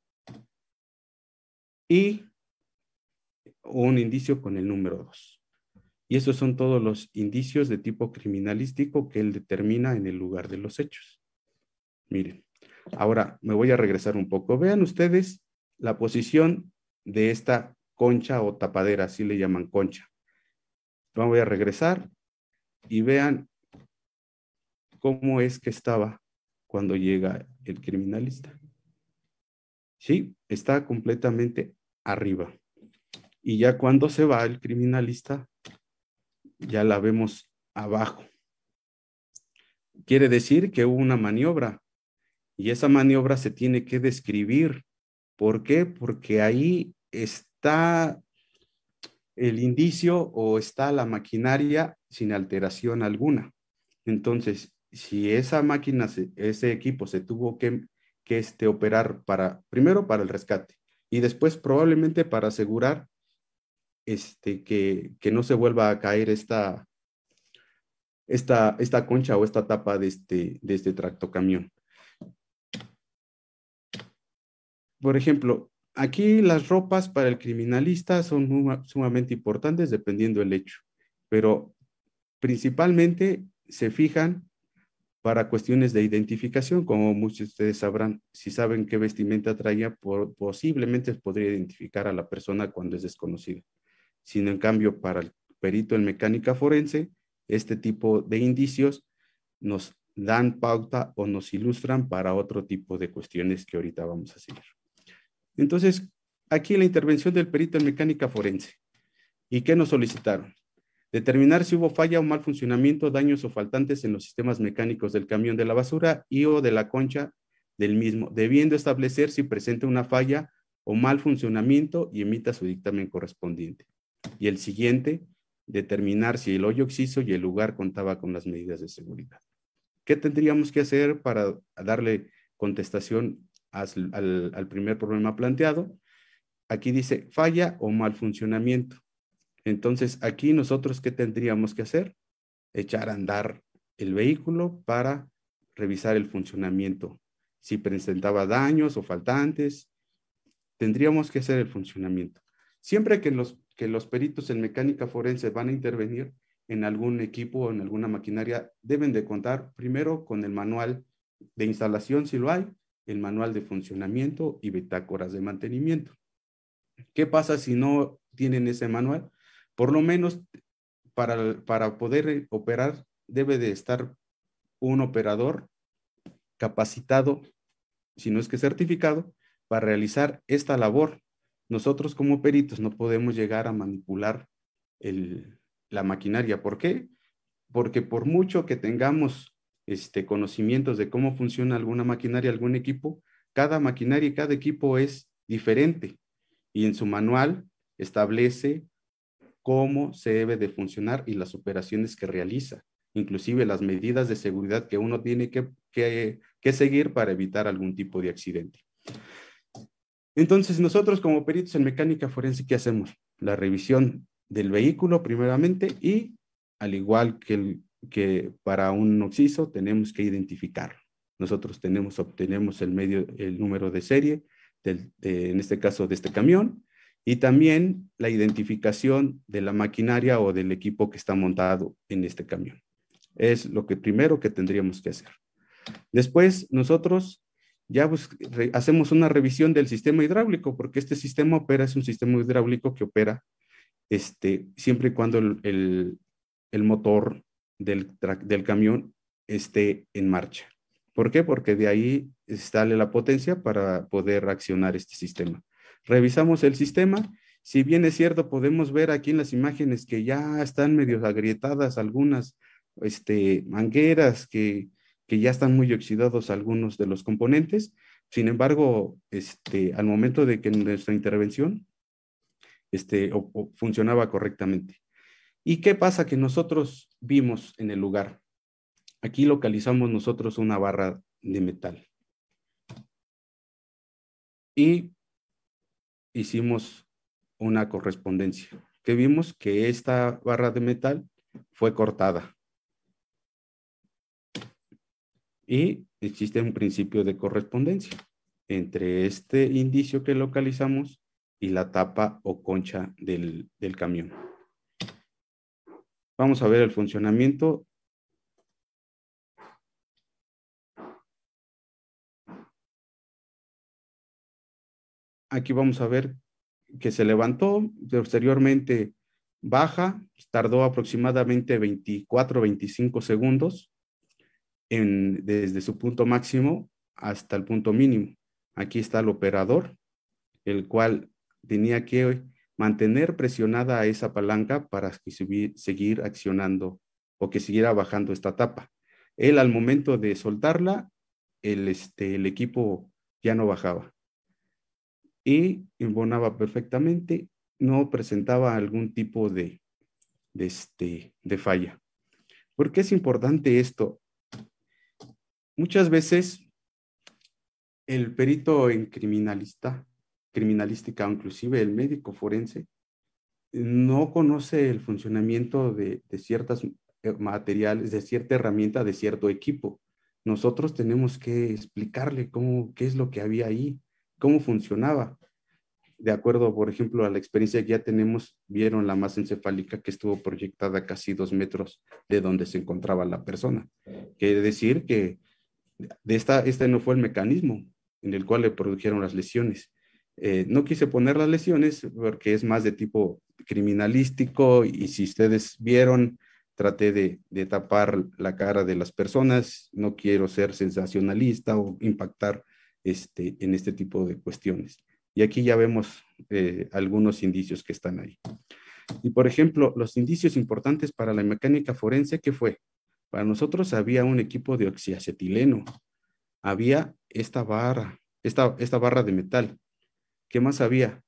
[SPEAKER 5] y un indicio con el número 2 y esos son todos los indicios de tipo criminalístico que él determina en el lugar de los hechos. Miren, ahora me voy a regresar un poco. Vean ustedes la posición de esta concha o tapadera, así le llaman concha. Voy a regresar y vean cómo es que estaba cuando llega el criminalista. Sí, está completamente arriba. Y ya cuando se va el criminalista, ya la vemos abajo. Quiere decir que hubo una maniobra y esa maniobra se tiene que describir. ¿Por qué? Porque ahí está el indicio o está la maquinaria sin alteración alguna. Entonces, si esa máquina, ese equipo se tuvo que, que este, operar para, primero para el rescate y después probablemente para asegurar este, que, no se vuelva a caer esta, esta, esta concha o esta tapa de este, de este tractocamión. Por ejemplo, aquí las ropas para el criminalista son sumamente importantes dependiendo del hecho, pero principalmente se fijan para cuestiones de identificación, como muchos de ustedes sabrán, si saben qué vestimenta traía, posiblemente podría identificar a la persona cuando es desconocida sino en cambio para el perito en mecánica forense, este tipo de indicios nos dan pauta o nos ilustran para otro tipo de cuestiones que ahorita vamos a seguir. Entonces, aquí la intervención del perito en mecánica forense. ¿Y qué nos solicitaron? Determinar si hubo falla o mal funcionamiento, daños o faltantes en los sistemas mecánicos del camión de la basura y o de la concha del mismo, debiendo establecer si presenta una falla o mal funcionamiento y emita su dictamen correspondiente y el siguiente, determinar si el hoyo existió y el lugar contaba con las medidas de seguridad. ¿Qué tendríamos que hacer para darle contestación al, al primer problema planteado? Aquí dice falla o mal funcionamiento. Entonces, aquí nosotros, ¿qué tendríamos que hacer? Echar a andar el vehículo para revisar el funcionamiento. Si presentaba daños o faltantes, tendríamos que hacer el funcionamiento. Siempre que los que los peritos en mecánica forense van a intervenir en algún equipo o en alguna maquinaria, deben de contar primero con el manual de instalación, si lo hay, el manual de funcionamiento y bitácoras de mantenimiento. ¿Qué pasa si no tienen ese manual? Por lo menos para, para poder operar debe de estar un operador capacitado, si no es que certificado, para realizar esta labor nosotros como peritos no podemos llegar a manipular la maquinaria. ¿Por qué? Porque por mucho que tengamos este, conocimientos de cómo funciona alguna maquinaria, algún equipo, cada maquinaria y cada equipo es diferente y en su manual establece cómo se debe de funcionar y las operaciones que realiza, inclusive las medidas de seguridad que uno tiene que seguir para evitar algún tipo de accidente. Entonces, nosotros como peritos en mecánica forense, ¿qué hacemos? La revisión del vehículo primeramente y al igual que, que para un oxiso, tenemos que identificar. Nosotros tenemos, obtenemos el, medio, el número de serie, en este caso de este camión, y también la identificación de la maquinaria o del equipo que está montado en este camión. Es lo que primero que tendríamos que hacer. Después, nosotros ya pues, hacemos una revisión del sistema hidráulico, porque este sistema opera, es un sistema hidráulico que opera este, siempre y cuando el, motor del, del camión esté en marcha. ¿Por qué? Porque de ahí sale la potencia para poder accionar este sistema. Revisamos el sistema. Si bien es cierto, podemos ver aquí en las imágenes que ya están medio agrietadas algunas este, mangueras que que ya están muy oxidados algunos de los componentes. Sin embargo, este, al momento de que nuestra intervención este, funcionaba correctamente. ¿Y qué pasa que nosotros vimos en el lugar? Aquí localizamos nosotros una barra de metal. Y hicimos una correspondencia, que vimos que esta barra de metal fue cortada. Y existe un principio de correspondencia entre este indicio que localizamos y la tapa o concha del, camión. Vamos a ver el funcionamiento aquí vamos a ver que se levantó, posteriormente baja, tardó aproximadamente 24, 25 segundos desde su punto máximo hasta el punto mínimo. Aquí está el operador, el cual tenía que mantener presionada esa palanca para subir, seguir accionando o que siguiera bajando esta tapa. Él al momento de soltarla, el, este, equipo ya no bajaba y embonaba perfectamente, no presentaba algún tipo de, de este, falla. ¿Por qué es importante esto? muchas veces el perito en criminalista, criminalística, inclusive el médico forense, no conoce el funcionamiento de, de ciertas eh, materiales, de cierta herramienta, de cierto equipo. Nosotros tenemos que explicarle cómo, qué es lo que había ahí, cómo funcionaba. De acuerdo, por ejemplo, a la experiencia que ya tenemos, vieron la masa encefálica que estuvo proyectada casi dos metros de donde se encontraba la persona. Quiere decir que de esta, este no fue el mecanismo en el cual le produjeron las lesiones. Eh, no quise poner las lesiones porque es más de tipo criminalístico y si ustedes vieron, traté de, tapar la cara de las personas, no quiero ser sensacionalista o impactar este, en este tipo de cuestiones. Y aquí ya vemos eh, algunos indicios que están ahí. Y por ejemplo, los indicios importantes para la mecánica forense, que fue para nosotros había un equipo de oxiacetileno, había esta barra, esta, esta barra de metal. ¿Qué más había?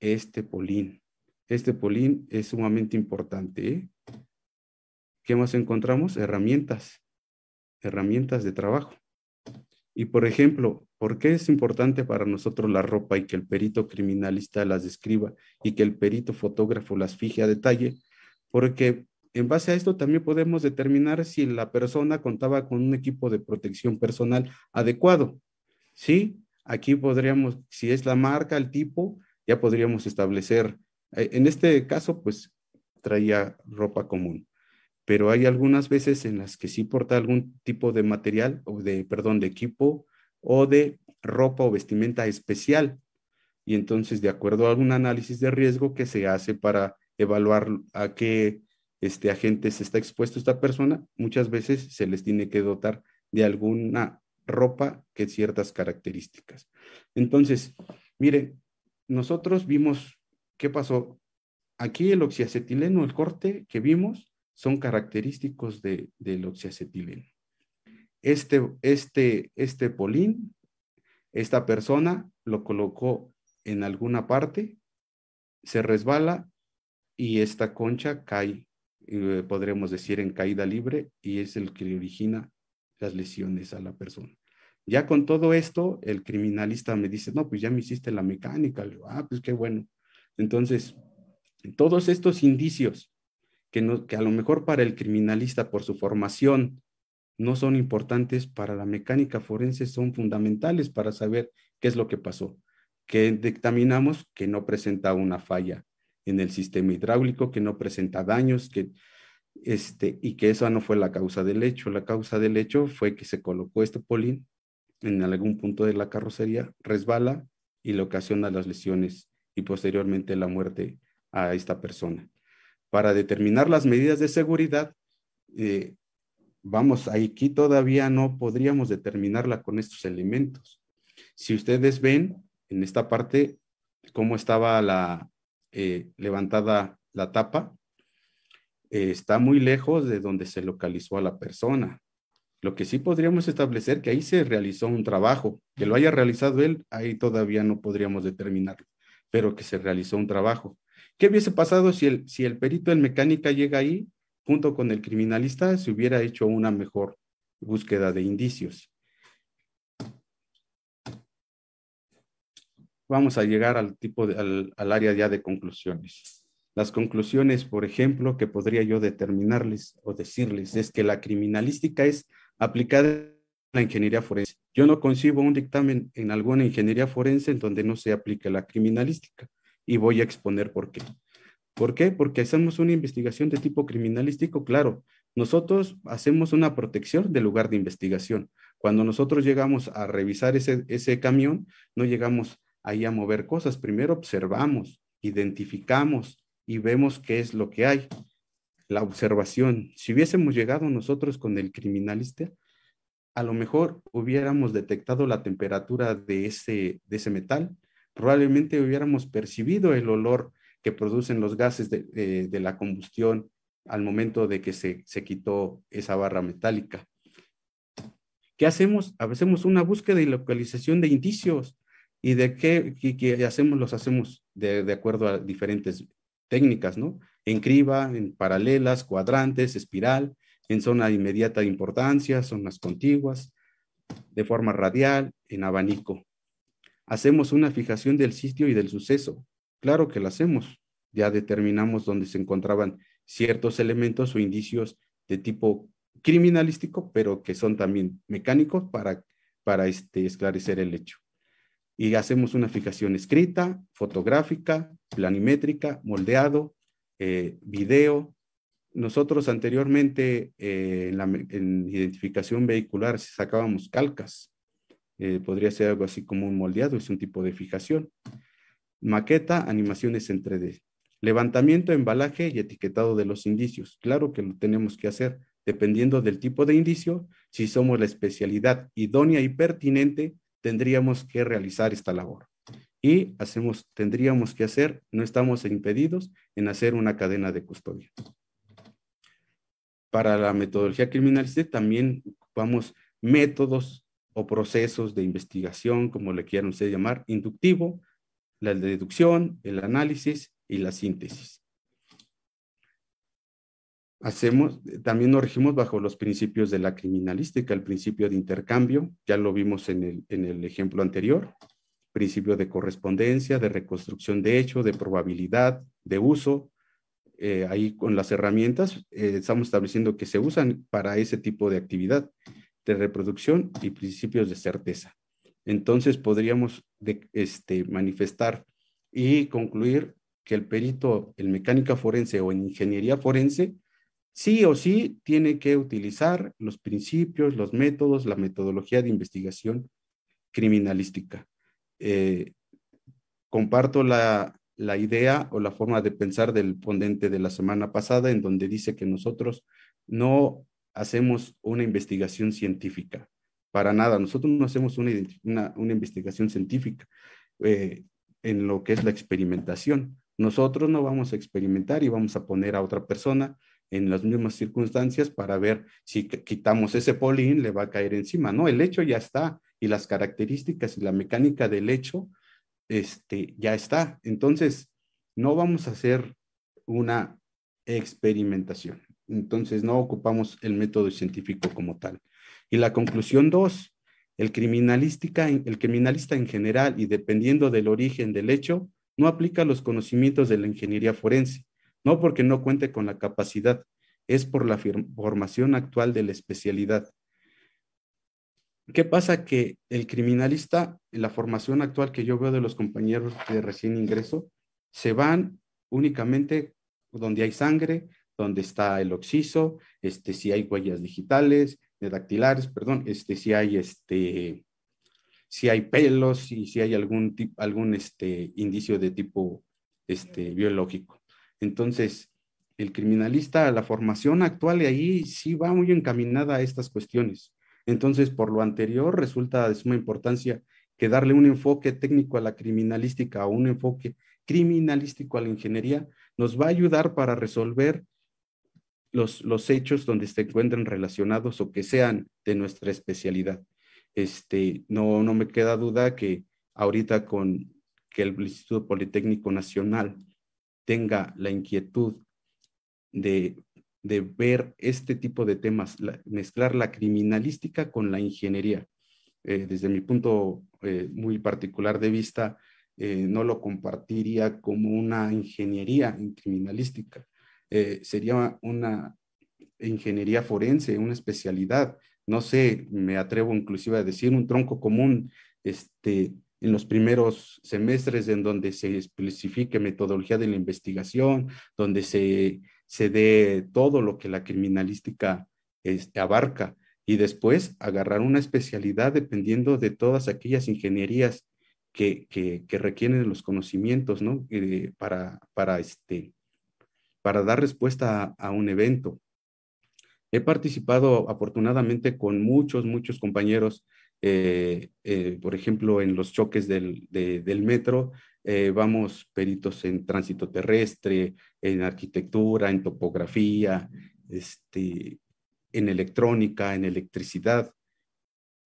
[SPEAKER 5] Este polín. Este polín es sumamente importante. ¿eh? ¿Qué más encontramos? Herramientas, herramientas de trabajo. Y por ejemplo, ¿por qué es importante para nosotros la ropa y que el perito criminalista las describa y que el perito fotógrafo las fije a detalle? Porque en base a esto también podemos determinar si la persona contaba con un equipo de protección personal adecuado. ¿Sí? Aquí podríamos, si es la marca, el tipo, ya podríamos establecer. Eh, en este caso, pues traía ropa común, pero hay algunas veces en las que sí porta algún tipo de material o de, perdón, de equipo o de ropa o vestimenta especial. Y entonces, de acuerdo a algún análisis de riesgo que se hace para evaluar a qué este agente se está expuesto esta persona, muchas veces se les tiene que dotar de alguna ropa que ciertas características. Entonces, mire, nosotros vimos qué pasó. Aquí el oxiacetileno, el corte que vimos, son característicos de, del oxiacetileno. Este, este, este polín, esta persona lo colocó en alguna parte, se resbala y esta concha cae eh, podremos decir, en caída libre y es el que origina las lesiones a la persona. Ya con todo esto, el criminalista me dice, no, pues ya me hiciste la mecánica, le ah, pues qué bueno. Entonces, todos estos indicios que, que a lo mejor para el criminalista por su formación no son importantes, para la mecánica forense son fundamentales para saber qué es lo que pasó, que dictaminamos que no presenta una falla en el sistema hidráulico, que no presenta daños, que, este, y que esa no fue la causa del hecho. La causa del hecho fue que se colocó este polín en algún punto de la carrocería, resbala y le ocasiona las lesiones y posteriormente la muerte a esta persona. Para determinar las medidas de seguridad, eh, vamos, aquí todavía no podríamos determinarla con estos elementos. Si ustedes ven en esta parte cómo estaba la, eh, levantada la tapa, eh, está muy lejos de donde se localizó a la persona. Lo que sí podríamos establecer que ahí se realizó un trabajo, que lo haya realizado él, ahí todavía no podríamos determinar, pero que se realizó un trabajo. ¿Qué hubiese pasado si el, si el perito en mecánica llega ahí junto con el criminalista? Se hubiera hecho una mejor búsqueda de indicios. vamos a llegar al tipo de, al, área ya de conclusiones. Las conclusiones, por ejemplo, que podría yo determinarles o decirles es que la criminalística es aplicada a la ingeniería forense. Yo no concibo un dictamen en alguna ingeniería forense en donde no se aplique la criminalística y voy a exponer por qué. ¿Por qué? Porque hacemos una investigación de tipo criminalístico, claro. Nosotros hacemos una protección del lugar de investigación. Cuando nosotros llegamos a revisar ese, ese camión, no llegamos ahí a mover cosas. Primero observamos, identificamos y vemos qué es lo que hay. La observación. Si hubiésemos llegado nosotros con el criminalista, a lo mejor hubiéramos detectado la temperatura de ese, de ese metal, probablemente hubiéramos percibido el olor que producen los gases de, la combustión al momento de que se, se, quitó esa barra metálica. ¿Qué hacemos? Hacemos una búsqueda y localización de indicios y de qué hacemos, los hacemos de, acuerdo a diferentes técnicas, ¿no? En criba, en paralelas, cuadrantes, espiral, en zona de inmediata de importancia, zonas contiguas, de forma radial, en abanico. Hacemos una fijación del sitio y del suceso. Claro que lo hacemos. Ya determinamos dónde se encontraban ciertos elementos o indicios de tipo criminalístico, pero que son también mecánicos para, para este, esclarecer el hecho y hacemos una fijación escrita, fotográfica, planimétrica, moldeado, eh, video. Nosotros anteriormente eh, en, la, identificación vehicular sacábamos calcas. Eh, podría ser algo así como un moldeado, es un tipo de fijación. Maqueta, animaciones entre 3D. Levantamiento, embalaje y etiquetado de los indicios. Claro que lo tenemos que hacer dependiendo del tipo de indicio, si somos la especialidad idónea y pertinente tendríamos que realizar esta labor. Y hacemos, tendríamos que hacer, no estamos impedidos en hacer una cadena de custodia. Para la metodología criminalística también ocupamos métodos o procesos de investigación, como le quieran ustedes llamar, inductivo, la deducción, el análisis y la síntesis hacemos, eh, también nos regimos bajo los principios de la criminalística, el principio de intercambio, ya lo vimos en el, en el ejemplo anterior, principio de correspondencia, de reconstrucción de hecho, de probabilidad, de uso. Eh, ahí con las herramientas eh, estamos estableciendo que se usan para ese tipo de actividad de reproducción y principios de certeza. Entonces podríamos de, este, manifestar y concluir que el perito en mecánica forense o en ingeniería forense sí o sí tiene que utilizar los principios, los métodos, la metodología de investigación criminalística. Eh, comparto la, la idea o la forma de pensar del ponente de la semana pasada, en donde dice que nosotros no hacemos una investigación científica, para nada, nosotros no hacemos una, una, investigación científica eh, en lo que es la experimentación. Nosotros no vamos a experimentar y vamos a poner a otra persona en las mismas circunstancias para ver si quitamos ese polín, le va a caer encima, ¿no? El hecho ya está y las características y la mecánica del hecho este, ya está. Entonces, no vamos a hacer una experimentación. Entonces, no ocupamos el método científico como tal. Y la conclusión dos, el, criminalística, el criminalista en general y dependiendo del origen del hecho, no aplica los conocimientos de la ingeniería forense no porque no cuente con la capacidad, es por la formación actual de la especialidad. ¿Qué pasa? Que el criminalista, la formación actual que yo veo de los compañeros de recién ingreso, se van únicamente donde hay sangre, donde está el oxiso, este, si hay huellas digitales, de dactilares, perdón, este, si hay este, si hay pelos y si hay algún, algún este, indicio de tipo este, biológico. Entonces, el criminalista, la formación actual ahí sí va muy encaminada a estas cuestiones. Entonces, por lo anterior, resulta de suma importancia que darle un enfoque técnico a la criminalística o un enfoque criminalístico a la ingeniería nos va a ayudar para resolver los, hechos donde se encuentren relacionados o que sean de nuestra especialidad. Este, no, no me queda duda que ahorita con que el Instituto Politécnico Nacional tenga la inquietud de, de ver este tipo de temas, mezclar la criminalística con la ingeniería. Eh, desde mi punto eh, muy particular de vista, eh, no lo compartiría como una ingeniería criminalística. sería una ingeniería forense, una especialidad. No sé, me atrevo inclusive a decir un tronco común este, en los primeros semestres en donde se especifique metodología de la investigación, donde se, se dé todo lo que la criminalística este, abarca y después agarrar una especialidad dependiendo de todas aquellas ingenierías que, que, requieren los conocimientos ¿no? Eh, para, para, este, para dar respuesta a, a un evento. He participado afortunadamente con muchos, muchos compañeros eh, eh, por ejemplo, en los choques del, del metro, eh, vamos peritos en tránsito terrestre, en arquitectura, en topografía, este, en electrónica, en electricidad.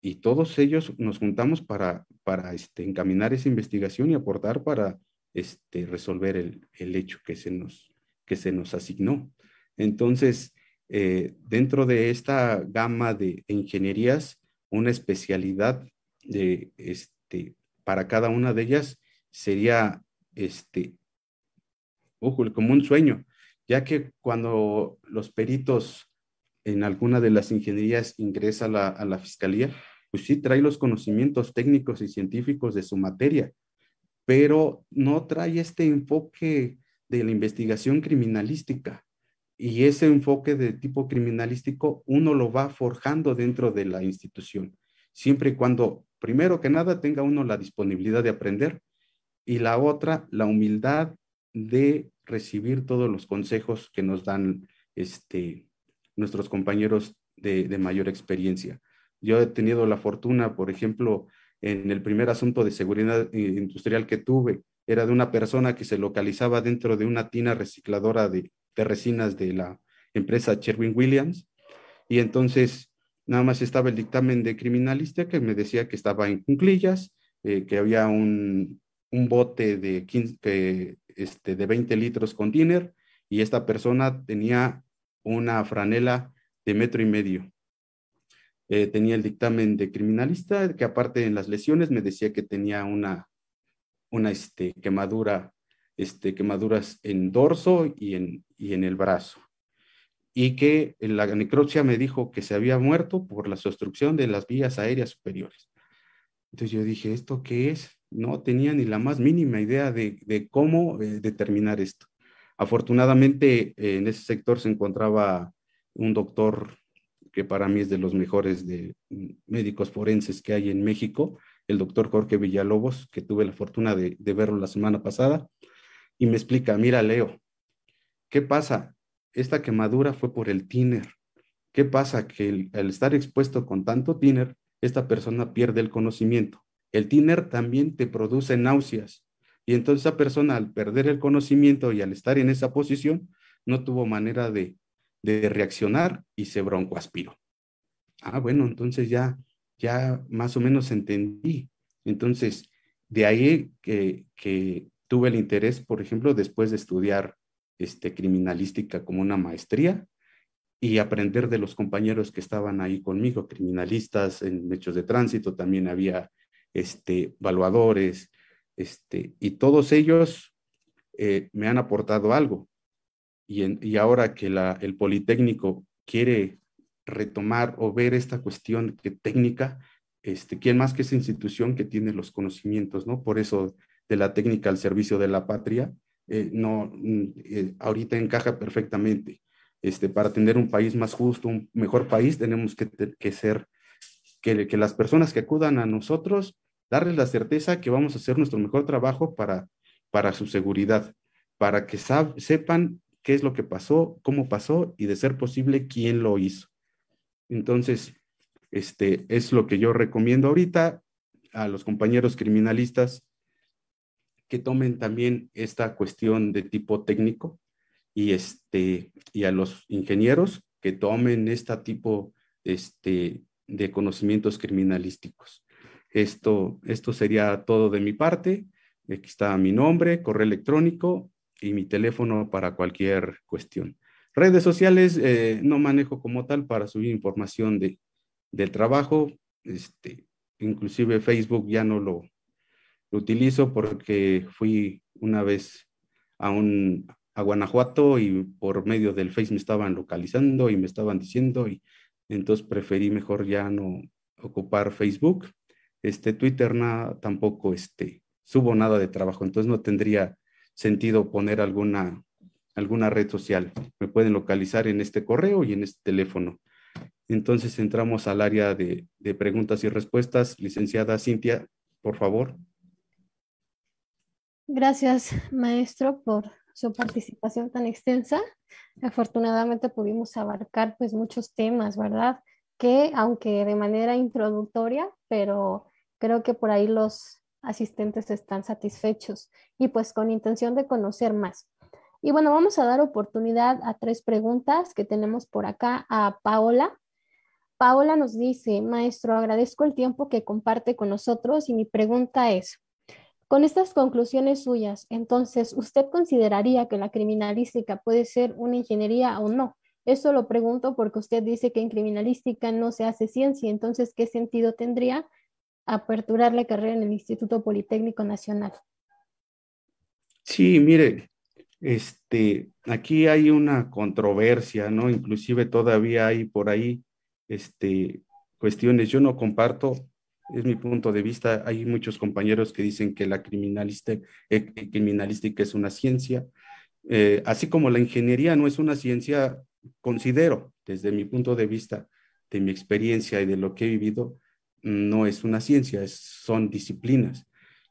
[SPEAKER 5] Y todos ellos nos juntamos para, para este, encaminar esa investigación y aportar para este, resolver el, el, hecho que se nos, que se nos asignó. Entonces, dentro de esta gama de ingenierías, una especialidad de, este, para cada una de ellas sería este, como un sueño, ya que cuando los peritos en alguna de las ingenierías ingresa a la, a la fiscalía, pues sí trae los conocimientos técnicos y científicos de su materia, pero no trae este enfoque de la investigación criminalística y ese enfoque de tipo criminalístico uno lo va forjando dentro de la institución, siempre y cuando, primero que nada, tenga uno la disponibilidad de aprender y la otra, la humildad de recibir todos los consejos que nos dan este, nuestros compañeros de, de mayor experiencia. Yo he tenido la fortuna, por ejemplo, en el primer asunto de seguridad eh, industrial que tuve, era de una persona que se localizaba dentro de una tina recicladora de, de resinas de la empresa Sherwin Williams. Y entonces nada más estaba el dictamen de criminalista que me decía que estaba en cunclillas, eh, que había un, un bote de, 15, este, de 20 litros con dinner y esta persona tenía una franela de metro y medio. Eh, tenía el dictamen de criminalista, que aparte en las lesiones me decía que tenía una, una este, quemadura este, quemaduras en dorso y en, el brazo. Y que la necropsia me dijo que se había muerto por la obstrucción de las vías aéreas superiores. Entonces yo dije, ¿esto qué es? No tenía ni la más mínima idea de, cómo eh, determinar esto. Afortunadamente eh, en ese sector se encontraba un doctor que para mí es de los mejores mm, médicos forenses que hay en México, el doctor Jorge Villalobos, que tuve la fortuna de verlo la semana pasada y me explica, mira Leo, ¿qué pasa? Esta quemadura fue por el tiner. ¿Qué pasa? Que al estar expuesto con tanto tiner, esta persona pierde el conocimiento. El tiner también te produce náuseas y entonces esa persona al perder el conocimiento y al estar en esa posición, no tuvo manera de, de reaccionar y se broncoaspiró. Ah, bueno, entonces ya, ya más o menos entendí. Entonces, de ahí que, que tuve el interés, por ejemplo, después de estudiar este, criminalística como una maestría y aprender de los compañeros que estaban ahí conmigo, criminalistas en hechos de tránsito, también había este, evaluadores, este, y todos ellos eh, me han aportado algo. Y, ahora que la, el Politécnico quiere retomar o ver esta cuestión que técnica, este, ¿quién más que esa institución que tiene los conocimientos, no? Por eso de la técnica al servicio de la patria, eh, no, mm, eh, ahorita encaja perfectamente. Este, para tener un país más justo, un mejor país, tenemos que, ser, que, que las personas que acudan a nosotros, darles la certeza que vamos a hacer nuestro mejor trabajo para, para su seguridad, para que sepan qué es lo que pasó, cómo pasó y de ser posible quién lo hizo. Entonces, este es lo que yo recomiendo ahorita a los compañeros criminalistas que tomen también esta cuestión de tipo técnico y, este, y a los ingenieros que tomen este tipo este, de conocimientos criminalísticos. Esto, esto sería todo de mi parte. Aquí está mi nombre, correo electrónico y mi teléfono para cualquier cuestión. Redes sociales eh, no manejo como tal para subir información de, del trabajo. Este, inclusive Facebook ya no lo, lo utilizo porque fui una vez a, un, a Guanajuato y por medio del Face me estaban localizando y me estaban diciendo y entonces preferí mejor ya no ocupar Facebook. Este Twitter nada, tampoco este, subo nada de trabajo, entonces no tendría sentido poner alguna, alguna red social. Me pueden localizar en este correo y en este teléfono. Entonces entramos al área de, de preguntas y respuestas. Licenciada Cintia, por favor.
[SPEAKER 4] Gracias, maestro, por su participación tan extensa. Afortunadamente pudimos abarcar pues muchos temas, ¿verdad? Que aunque de manera introductoria, pero creo que por ahí los asistentes están satisfechos y pues con intención de conocer más. Y bueno, vamos a dar oportunidad a tres preguntas que tenemos por acá a Paola. Paola nos dice, maestro, agradezco el tiempo que comparte con nosotros y mi pregunta es, con estas conclusiones suyas, entonces, ¿usted consideraría que la criminalística puede ser una ingeniería o no? Eso lo pregunto porque usted dice que en criminalística no se hace ciencia, entonces, ¿qué sentido tendría aperturar la carrera en el Instituto Politécnico Nacional?
[SPEAKER 5] Sí, mire, este, aquí hay una controversia, ¿no? Inclusive todavía hay por ahí este, cuestiones. Yo no comparto es mi punto de vista. Hay muchos compañeros que dicen que la criminalística, eh, eh, criminalística es una ciencia. Eh, así como la ingeniería no es una ciencia, considero, desde mi punto de vista, de mi experiencia y de lo que he vivido, no es una ciencia, son disciplinas.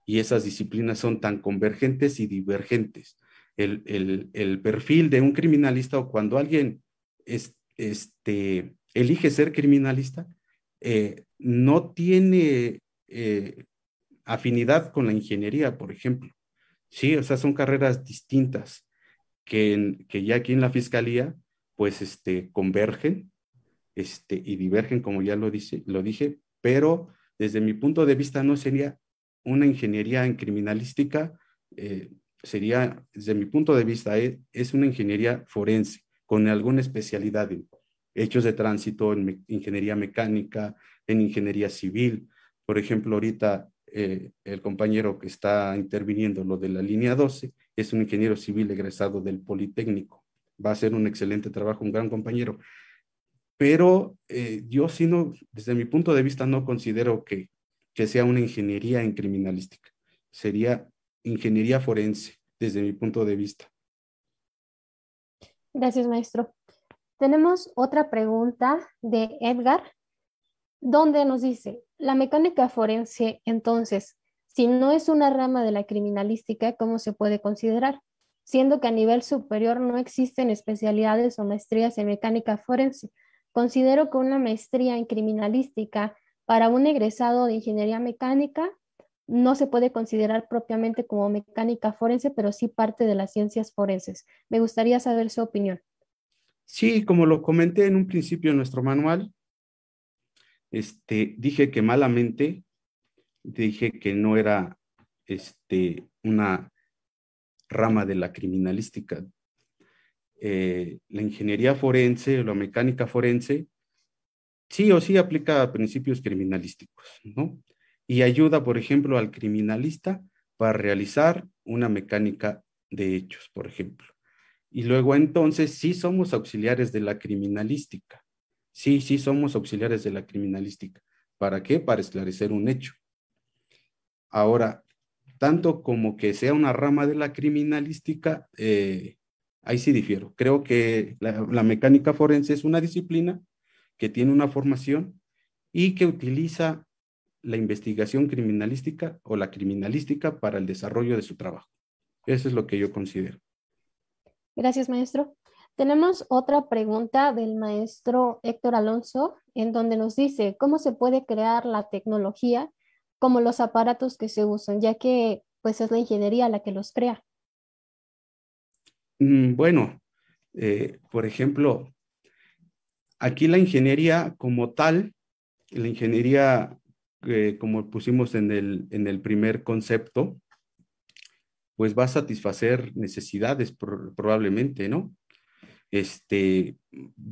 [SPEAKER 5] Y esas disciplinas son tan convergentes y divergentes. El, perfil de un criminalista o cuando alguien este, elige ser criminalista, eh, no tiene eh, afinidad con la ingeniería, por ejemplo. Sí, o sea, son carreras distintas que, que ya aquí en la fiscalía, pues, este, convergen este, y divergen, como ya lo, dije, pero desde mi punto de vista no sería una ingeniería en criminalística, eh, sería, desde mi punto de vista, e, es, una ingeniería forense, con alguna especialidad en hechos de tránsito, en ingeniería mecánica, en ingeniería civil. Por ejemplo, ahorita eh, el compañero que está interviniendo, lo de la línea 12, es un ingeniero civil egresado del Politécnico. Va a ser un excelente trabajo, un gran compañero. Pero eh, yo sí desde mi punto de vista, no considero que, que sea una ingeniería en criminalística. Sería ingeniería forense, desde mi punto de vista.
[SPEAKER 4] Gracias, maestro. Tenemos otra pregunta de Edgar, donde nos dice, la mecánica forense, entonces, si no es una rama de la criminalística, ¿cómo se puede considerar? Siendo que a nivel superior no existen especialidades o maestrías en mecánica forense. Considero que una maestría en criminalística para un egresado de ingeniería mecánica no se puede considerar propiamente como mecánica forense, pero sí parte de las ciencias forenses. Me gustaría saber su opinión.
[SPEAKER 5] Sí, como lo comenté en un principio en nuestro manual, este, dije que malamente, dije que no era este, una rama de la criminalística. Eh, la ingeniería forense, la mecánica forense, sí o sí aplica principios criminalísticos, ¿no? Y ayuda, por ejemplo, al criminalista para realizar una mecánica de hechos, por ejemplo. Y luego entonces sí somos auxiliares de la criminalística. Sí, sí somos auxiliares de la criminalística. ¿Para qué? Para esclarecer un hecho. Ahora, tanto como que sea una rama de la criminalística, eh, ahí sí difiero. Creo que la, mecánica forense es una disciplina que tiene una formación y que utiliza la investigación criminalística o la criminalística para el desarrollo de su trabajo. Eso es lo que yo considero.
[SPEAKER 4] Gracias, maestro. Tenemos otra pregunta del maestro Héctor Alonso, en donde nos dice, ¿cómo se puede crear la tecnología como los aparatos que se usan, ya que pues es la ingeniería la que los crea?
[SPEAKER 5] Mm, bueno, eh, por ejemplo, aquí la ingeniería como tal, la ingeniería como pusimos en el primer concepto, pues va a satisfacer necesidades probablemente, ¿no? Este,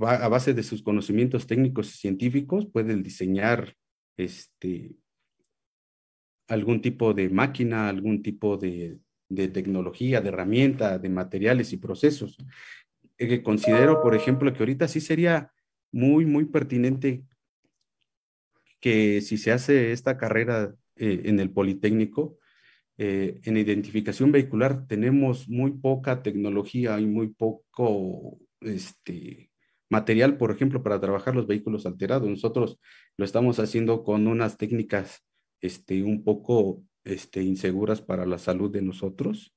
[SPEAKER 5] a base de sus conocimientos técnicos y científicos, pueden diseñar este, algún tipo de máquina, algún tipo de, de tecnología, de herramienta, de materiales y procesos. Eh, considero, por ejemplo, que ahorita sí sería muy, muy pertinente que si se hace esta carrera eh, en el Politécnico, eh, en identificación vehicular tenemos muy poca tecnología y muy poco este, material, por ejemplo, para trabajar los vehículos alterados. Nosotros lo estamos haciendo con unas técnicas este, un poco este, inseguras para la salud de nosotros,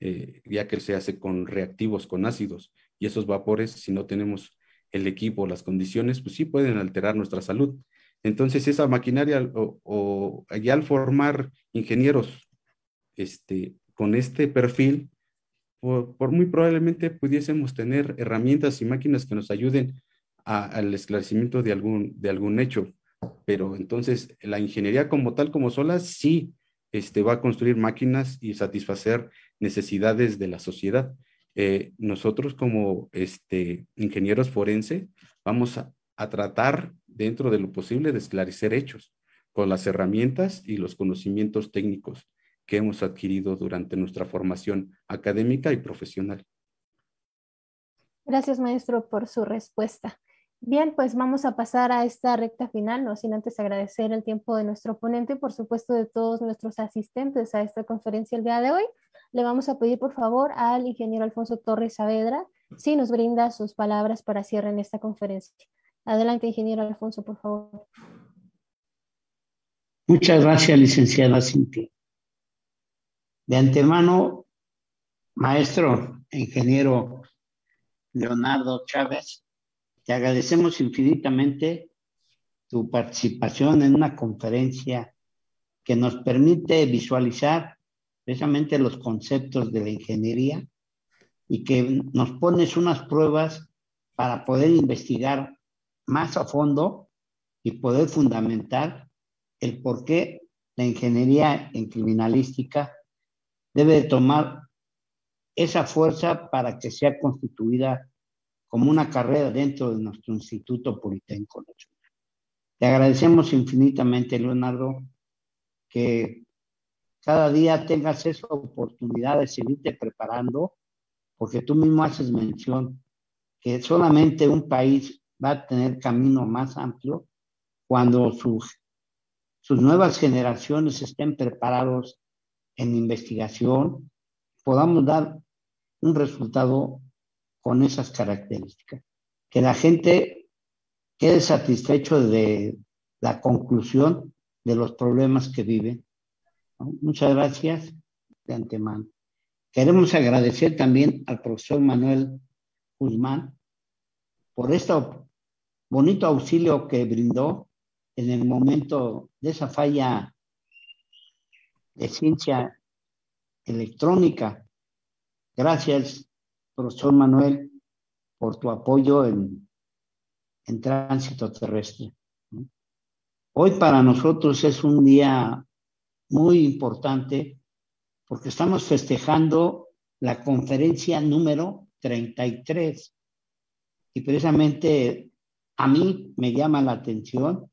[SPEAKER 5] eh, ya que se hace con reactivos, con ácidos. Y esos vapores, si no tenemos el equipo, las condiciones, pues sí pueden alterar nuestra salud. Entonces, esa maquinaria, o, o al formar ingenieros este, con este perfil, por, muy probablemente pudiésemos tener herramientas y máquinas que nos ayuden al esclarecimiento de algún, de algún hecho. Pero entonces la ingeniería como tal, como sola, sí este, va a construir máquinas y satisfacer necesidades de la sociedad. Eh, nosotros como este, ingenieros forense vamos a tratar dentro de lo posible de esclarecer hechos con las herramientas y los conocimientos técnicos que hemos adquirido durante nuestra formación académica y profesional.
[SPEAKER 4] Gracias, maestro, por su respuesta. Bien, pues vamos a pasar a esta recta final, no sin antes agradecer el tiempo de nuestro ponente y por supuesto de todos nuestros asistentes a esta conferencia el día de hoy. Le vamos a pedir por favor al ingeniero Alfonso Torres Saavedra si nos brinda sus palabras para cierre en esta conferencia. Adelante, ingeniero Alfonso, por favor.
[SPEAKER 8] Muchas gracias, licenciada Cintia. De antemano, maestro, ingeniero Leonardo Chávez, te agradecemos infinitamente tu participación en una conferencia que nos permite visualizar precisamente los conceptos de la ingeniería y que nos pones unas pruebas para poder investigar más a fondo y poder fundamentar el por qué la ingeniería en criminalística debe tomar esa fuerza para que sea constituida como una carrera dentro de nuestro Instituto Politécnico Nacional. Te agradecemos infinitamente, Leonardo, que cada día tengas esa oportunidad de seguirte preparando, porque tú mismo haces mención que solamente un país va a tener camino más amplio cuando sus, sus nuevas generaciones estén preparados en investigación, podamos dar un resultado con esas características. Que la gente quede satisfecho de la conclusión de los problemas que vive. Muchas gracias de antemano. Queremos agradecer también al profesor Manuel Guzmán por este bonito auxilio que brindó en el momento de esa falla de ciencia electrónica. Gracias, profesor Manuel, por tu apoyo en, en tránsito terrestre. Hoy para nosotros es un día muy importante porque estamos festejando la conferencia número 33 y precisamente a mí me llama la atención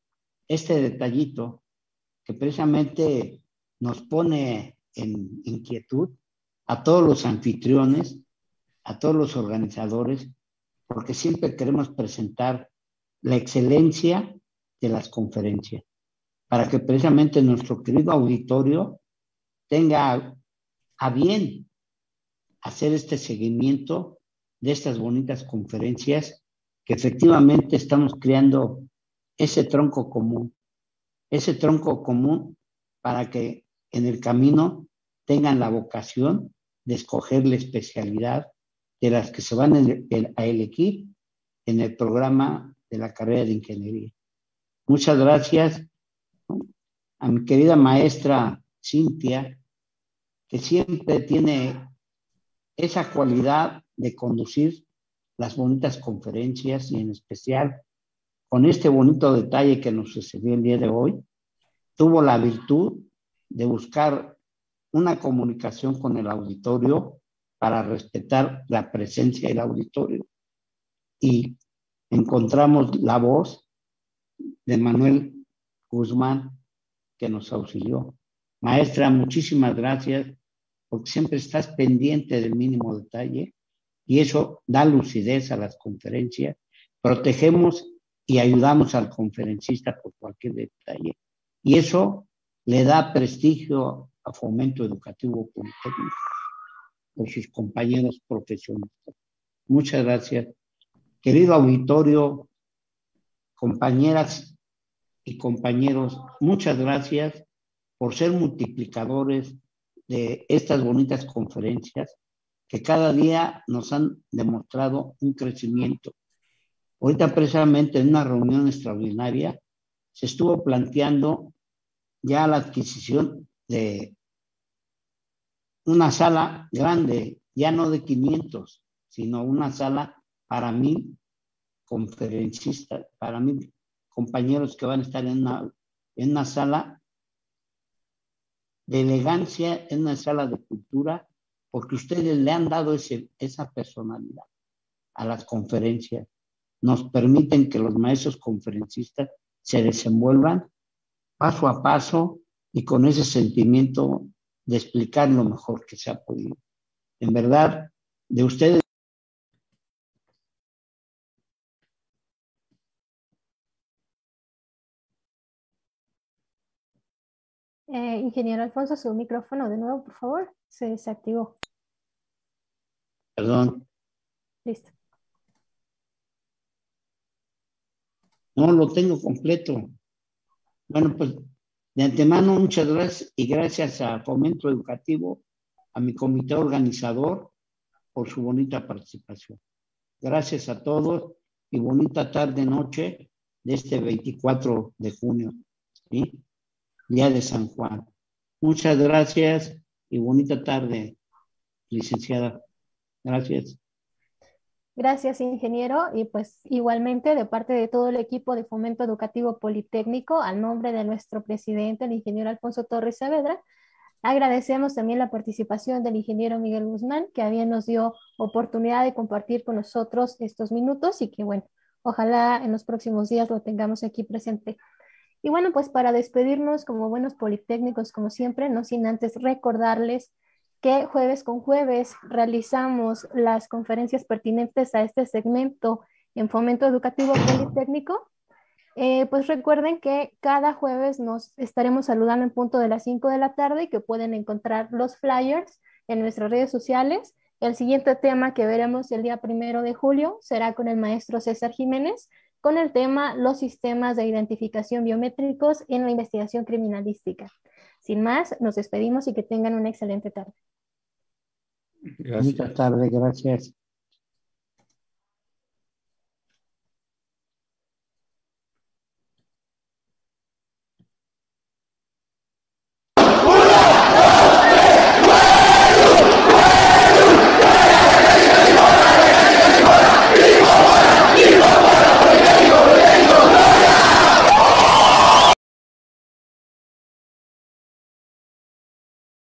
[SPEAKER 8] este detallito que precisamente nos pone en inquietud a todos los anfitriones, a todos los organizadores, porque siempre queremos presentar la excelencia de las conferencias, para que precisamente nuestro querido auditorio tenga a bien hacer este seguimiento de estas bonitas conferencias que efectivamente estamos creando ese tronco común, ese tronco común para que en el camino tengan la vocación de escoger la especialidad de las que se van a elegir en el programa de la carrera de ingeniería. Muchas gracias a mi querida maestra Cintia, que siempre tiene esa cualidad de conducir las bonitas conferencias y en especial con este bonito detalle que nos sucedió el día de hoy, tuvo la virtud de buscar una comunicación con el auditorio para respetar la presencia del auditorio. Y encontramos la voz de Manuel Guzmán que nos auxilió. Maestra, muchísimas gracias porque siempre estás pendiente del mínimo detalle y eso da lucidez a las conferencias. Protegemos y ayudamos al conferencista por cualquier detalle. Y eso le da prestigio a Fomento Educativo por sus compañeros profesionales. Muchas gracias. Querido auditorio, compañeras y compañeros, muchas gracias por ser multiplicadores de estas bonitas conferencias que cada día nos han demostrado un crecimiento. Ahorita precisamente en una reunión extraordinaria se estuvo planteando ya la adquisición de una sala grande, ya no de 500, sino una sala para mil conferencistas, para mil compañeros que van a estar en una, en una sala de elegancia, en una sala de cultura, porque ustedes le han dado ese, esa personalidad a las conferencias. Nos permiten que los maestros conferencistas se desenvuelvan paso a paso y con ese sentimiento de explicar lo mejor que se ha podido. En
[SPEAKER 1] verdad, de ustedes.
[SPEAKER 4] Eh, ingeniero Alfonso, su micrófono de nuevo, por favor. Se desactivó. Perdón. Listo.
[SPEAKER 8] No lo tengo completo. Bueno, pues de antemano muchas gracias y gracias a Fomento Educativo, a mi comité organizador por su bonita participación. Gracias a todos y bonita tarde noche de este 24 de junio, ¿sí? Día de San Juan. Muchas gracias y bonita tarde, licenciada.
[SPEAKER 4] Gracias. Gracias, ingeniero, y pues igualmente de parte de todo el equipo de Fomento Educativo Politécnico, al nombre de nuestro presidente, el ingeniero Alfonso Torres Saavedra, agradecemos también la participación del ingeniero Miguel Guzmán, que había nos dio oportunidad de compartir con nosotros estos minutos y que bueno, ojalá en los próximos días lo tengamos aquí presente. Y bueno, pues para despedirnos como buenos politécnicos, como siempre, no sin antes recordarles que jueves con jueves realizamos las conferencias pertinentes a este segmento en Fomento Educativo Politécnico. Eh, pues recuerden que cada jueves nos estaremos saludando en punto de las 5 de la tarde y que pueden encontrar los flyers en nuestras redes sociales. El siguiente tema que veremos el día primero de julio será con el maestro César Jiménez con el tema Los sistemas de identificación biométricos en la investigación criminalística. Sin más, nos despedimos y que tengan una excelente tarde.
[SPEAKER 8] Muchas
[SPEAKER 1] tardes, gracias.